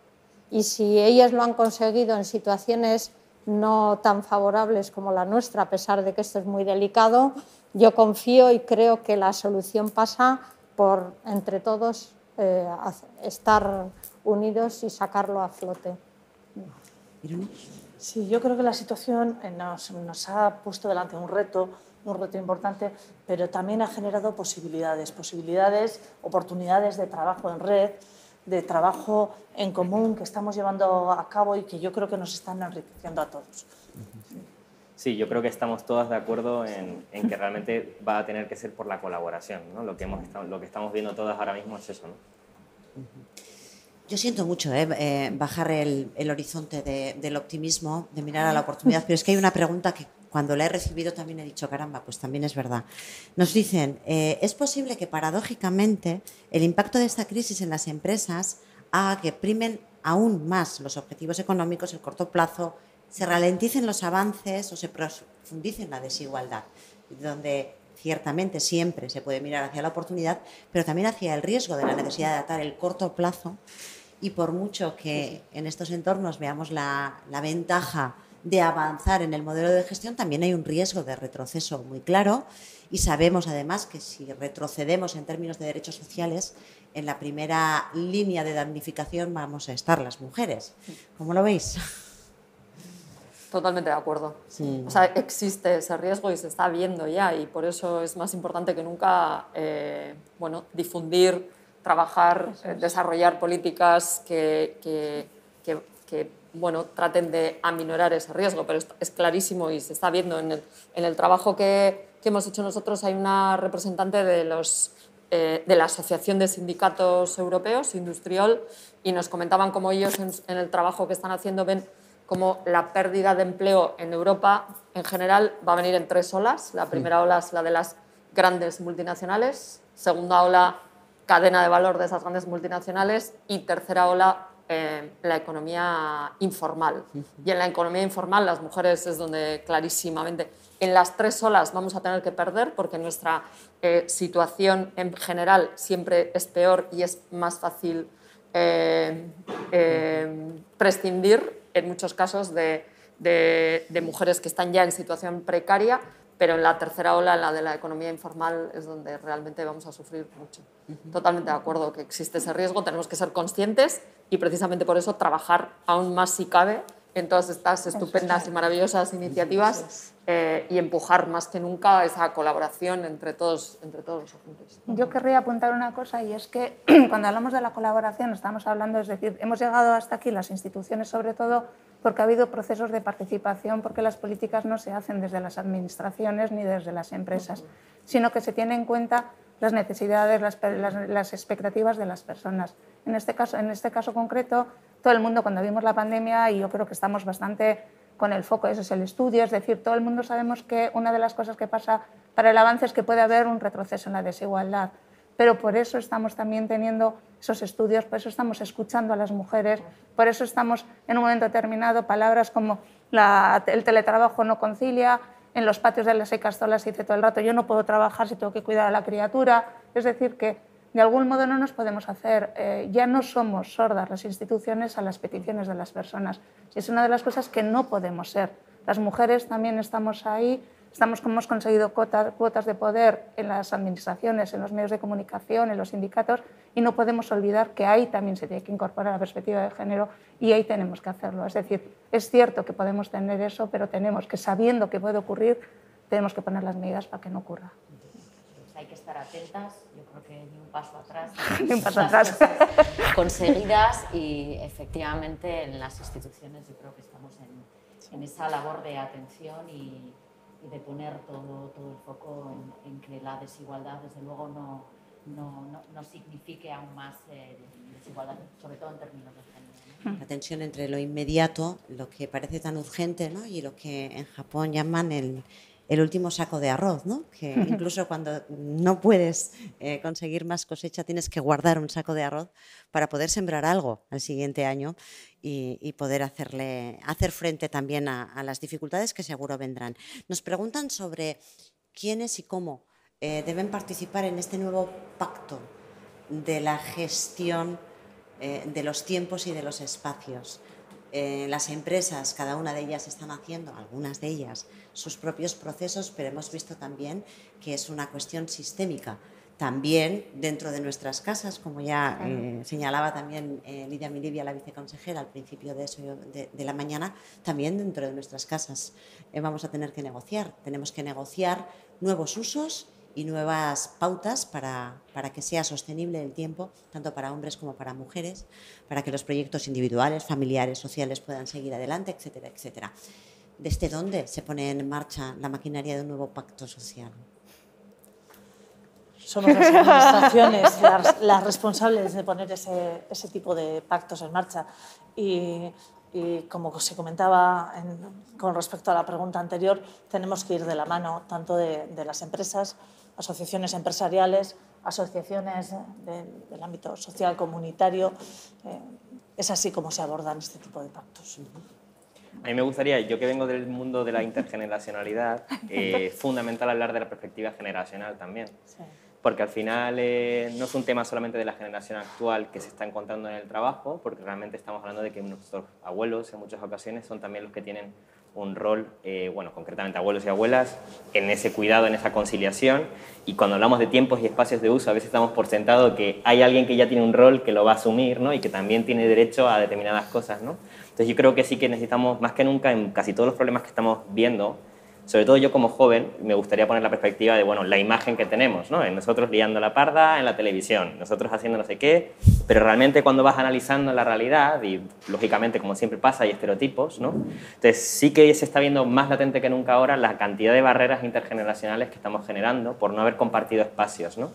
Y si ellas lo han conseguido en situaciones no tan favorables como la nuestra, a pesar de que esto es muy delicado, yo confío y creo que la solución pasa por, entre todos, eh, estar unidos y sacarlo a flote. Sí, yo creo que la situación eh, nos, nos ha puesto delante un reto un reto importante, pero también ha generado posibilidades, posibilidades, oportunidades de trabajo en red, de trabajo en común que estamos llevando a cabo y que yo creo que nos están enriqueciendo a todos. Sí, yo creo que estamos todas de acuerdo en, que realmente va a tener que ser por la colaboración, Lo que, estamos viendo todas ahora mismo es eso, Yo siento mucho ¿eh? Eh, bajar el, horizonte del optimismo, de mirar a la oportunidad, pero es que hay una pregunta que cuando la he recibido también he dicho, caramba, pues también es verdad. Nos dicen, eh, es posible que paradójicamente el impacto de esta crisis en las empresas haga que primen aún más los objetivos económicos, el corto plazo, se ralenticen los avances o se profundicen la desigualdad, donde ciertamente siempre se puede mirar hacia la oportunidad, pero también hacia el riesgo de la necesidad de atar el corto plazo. Y por mucho que en estos entornos veamos la, la ventaja de avanzar en el modelo de gestión, también hay un riesgo de retroceso muy claro. Y sabemos además que si retrocedemos en términos de derechos sociales, en la primera línea de damnificación vamos a estar las mujeres. ¿Cómo lo veis? Totalmente de acuerdo. O sea, existe ese riesgo y se está viendo ya y por eso es más importante que nunca eh, bueno, difundir, trabajar, eh, desarrollar políticas que, que, que, bueno, traten de aminorar ese riesgo, pero es, clarísimo y se está viendo en el, en el trabajo que, hemos hecho nosotros. Hay una representante de, los, eh, de la Asociación de Sindicatos Europeos, Industrial, y nos comentaban cómo ellos en el trabajo que están haciendo ven como la pérdida de empleo en Europa en general va a venir en tres olas. La primera ola es la de las grandes multinacionales, segunda ola cadena de valor de esas grandes multinacionales y tercera ola eh, la economía informal. Y en la economía informal las mujeres es donde clarísimamente en las tres olas vamos a tener que perder porque nuestra eh, situación en general siempre es peor y es más fácil eh, prescindir en muchos casos de, mujeres que están ya en situación precaria, pero en la tercera ola, la de la economía informal, es donde realmente vamos a sufrir mucho. Totalmente de acuerdo que existe ese riesgo, tenemos que ser conscientes y precisamente por eso trabajar aún más si cabe en todas estas estupendas y maravillosas iniciativas eh, y empujar más que nunca esa colaboración entre todos, entre todos los agentes. Yo querría apuntar una cosa y es que <clears throat> cuando hablamos de la colaboración estamos hablando, es decir, hemos llegado hasta aquí las instituciones sobre todo porque ha habido procesos de participación, porque las políticas no se hacen desde las administraciones ni desde las empresas, sino que se tienen en cuenta las necesidades, las, las, las expectativas de las personas. En este caso, en este caso concreto, todo el mundo cuando vimos la pandemia, y yo creo que estamos bastante con el foco, eso es el estudio, es decir, todo el mundo sabemos que una de las cosas que pasa para el avance es que puede haber un retroceso en la desigualdad, pero por eso estamos también teniendo esos estudios, por eso estamos escuchando a las mujeres, por eso estamos en un momento determinado palabras como el teletrabajo no concilia, en los patios de las solas se dice todo el rato yo no puedo trabajar si tengo que cuidar a la criatura, es decir, que de algún modo no nos podemos hacer, eh, ya no somos sordas las instituciones a las peticiones de las personas. es una de las cosas que no podemos ser. Las mujeres también estamos ahí, estamos, hemos conseguido cuotas, cuotas de poder en las administraciones, en los medios de comunicación, en los sindicatos, y no podemos olvidar que ahí también se tiene que incorporar la perspectiva de género y ahí tenemos que hacerlo. Es decir, es cierto que podemos tener eso, pero tenemos que, sabiendo que puede ocurrir, tenemos que poner las medidas para que no ocurra. hay que estar atentas, yo creo que paso atrás. <laughs> conseguidas y efectivamente en las instituciones yo creo que estamos en, esa labor de atención y, de poner todo, todo el foco en, que la desigualdad desde luego no, no, no, no signifique aún más eh, desigualdad, sobre todo en términos de género. Hmm. La tensión entre lo inmediato, lo que parece tan urgente, ¿no? y lo que en Japón llaman el, el último saco de arroz, ¿no? que <laughs> incluso cuando no puedes eh, conseguir más cosecha tienes que guardar un saco de arroz para poder sembrar algo al siguiente año y, poder hacerle, hacer frente también a, las dificultades que seguro vendrán. Nos preguntan sobre quiénes y cómo eh, deben participar en este nuevo pacto de la gestión eh, de los tiempos y de los espacios. Eh, las empresas, cada una de ellas están haciendo, algunas de ellas, sus propios procesos, pero hemos visto también que es una cuestión sistémica. También dentro de nuestras casas, como ya eh, señalaba también eh, Lidia Milivia, la viceconsejera, al principio de, de, la mañana, también dentro de nuestras casas vamos a tener que negociar. Tenemos que negociar nuevos usos y nuevas pautas para, que sea sostenible el tiempo, tanto para hombres como para mujeres, para que los proyectos individuales, familiares, sociales puedan seguir adelante, etcétera, etcétera. ¿Desde dónde se pone en marcha la maquinaria de un nuevo pacto social? Somos las administraciones las, responsables de poner ese, ese tipo de pactos en marcha. Y y como se comentaba con respecto a la pregunta anterior, tenemos que ir de la mano tanto de, las empresas, asociaciones empresariales, asociaciones del ámbito social comunitario. Eh, es así como se abordan este tipo de pactos. A mí me gustaría, yo que vengo del mundo de la intergeneracionalidad, <laughs> eh, fundamental hablar de la perspectiva generacional también. Sí porque al final eh, no es un tema solamente de la generación actual que se está encontrando en el trabajo, porque realmente estamos hablando de que nuestros abuelos en muchas ocasiones son también los que tienen un rol, eh, bueno, concretamente abuelos y abuelas, en ese cuidado, en esa conciliación. Y cuando hablamos de tiempos y espacios de uso, a veces estamos por sentado que hay alguien que ya tiene un rol que lo va a asumir, ¿no? Y que también tiene derecho a determinadas cosas, ¿no? Entonces yo creo que sí que necesitamos, más que nunca, en casi todos los problemas que estamos viendo, sobre todo yo como joven, me gustaría poner la perspectiva de, bueno, la imagen que tenemos, ¿no? Nosotros liando la parda en la televisión, nosotros haciendo no sé qué, pero realmente cuando vas analizando la realidad, y lógicamente como siempre pasa, hay estereotipos, ¿no? Entonces sí que se está viendo más latente que nunca ahora la cantidad de barreras intergeneracionales que estamos generando por no haber compartido espacios, ¿no?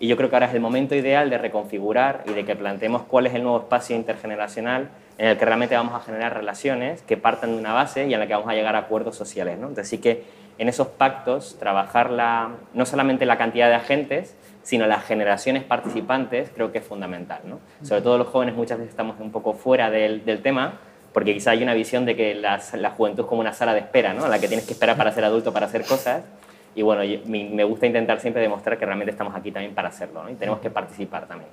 Y yo creo que ahora es el momento ideal de reconfigurar y de que planteemos cuál es el nuevo espacio intergeneracional en el que realmente vamos a generar relaciones que partan de una base y en la que vamos a llegar a acuerdos sociales. ¿no? Así que en esos pactos trabajar la, no solamente la cantidad de agentes, sino las generaciones participantes creo que es fundamental. ¿no? Sobre todo los jóvenes muchas veces estamos un poco fuera del, del tema, porque quizá hay una visión de que la, juventud es como una sala de espera, ¿no? a la que tienes que esperar para ser adulto, para hacer cosas. Y bueno, me gusta intentar siempre demostrar que realmente estamos aquí también para hacerlo y tenemos que participar también.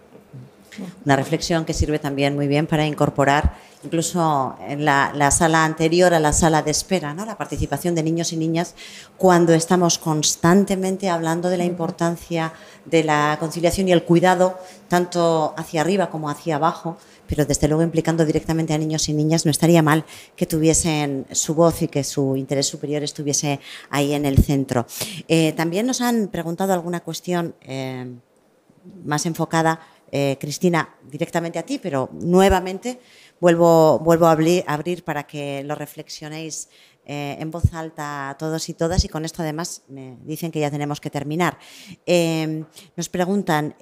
Una reflexión que sirve también muy bien para incorporar incluso en la, la, sala anterior a la sala de espera, ¿no? la participación de niños y niñas cuando estamos constantemente hablando de la importancia de la conciliación y el cuidado, tanto hacia arriba como hacia abajo, pero desde luego implicando directamente a niños y niñas no estaría mal que tuviesen su voz y que su interés superior estuviese ahí en el centro. Eh, también nos han preguntado alguna cuestión eh, más enfocada, eh, Cristina, directamente a ti, pero nuevamente vuelvo, a abrir, para que lo reflexionéis en voz alta a todos y todas y con esto además me dicen que ya tenemos que terminar. nos preguntan,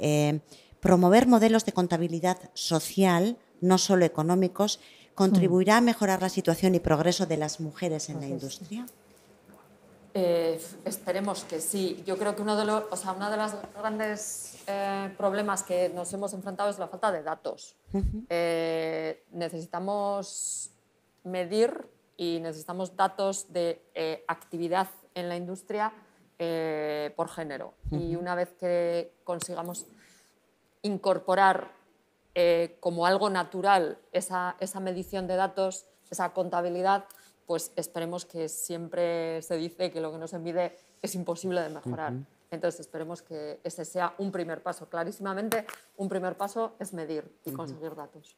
Promover modelos de contabilidad social, no solo económicos, contribuirá a mejorar la situación y progreso de las mujeres en la industria. Eh, esperemos que sí. Yo creo que uno de los, uno de los grandes eh, problemas que nos hemos enfrentado es la falta de datos. Eh, necesitamos medir y necesitamos datos de actividad en la industria por género. Y una vez que consigamos incorporar eh, como algo natural esa, medición de datos, esa contabilidad, pues esperemos que siempre se dice que lo que no se mide es imposible de mejorar. Entonces esperemos que ese sea un primer paso. Clarísimamente, un primer paso es medir y conseguir datos.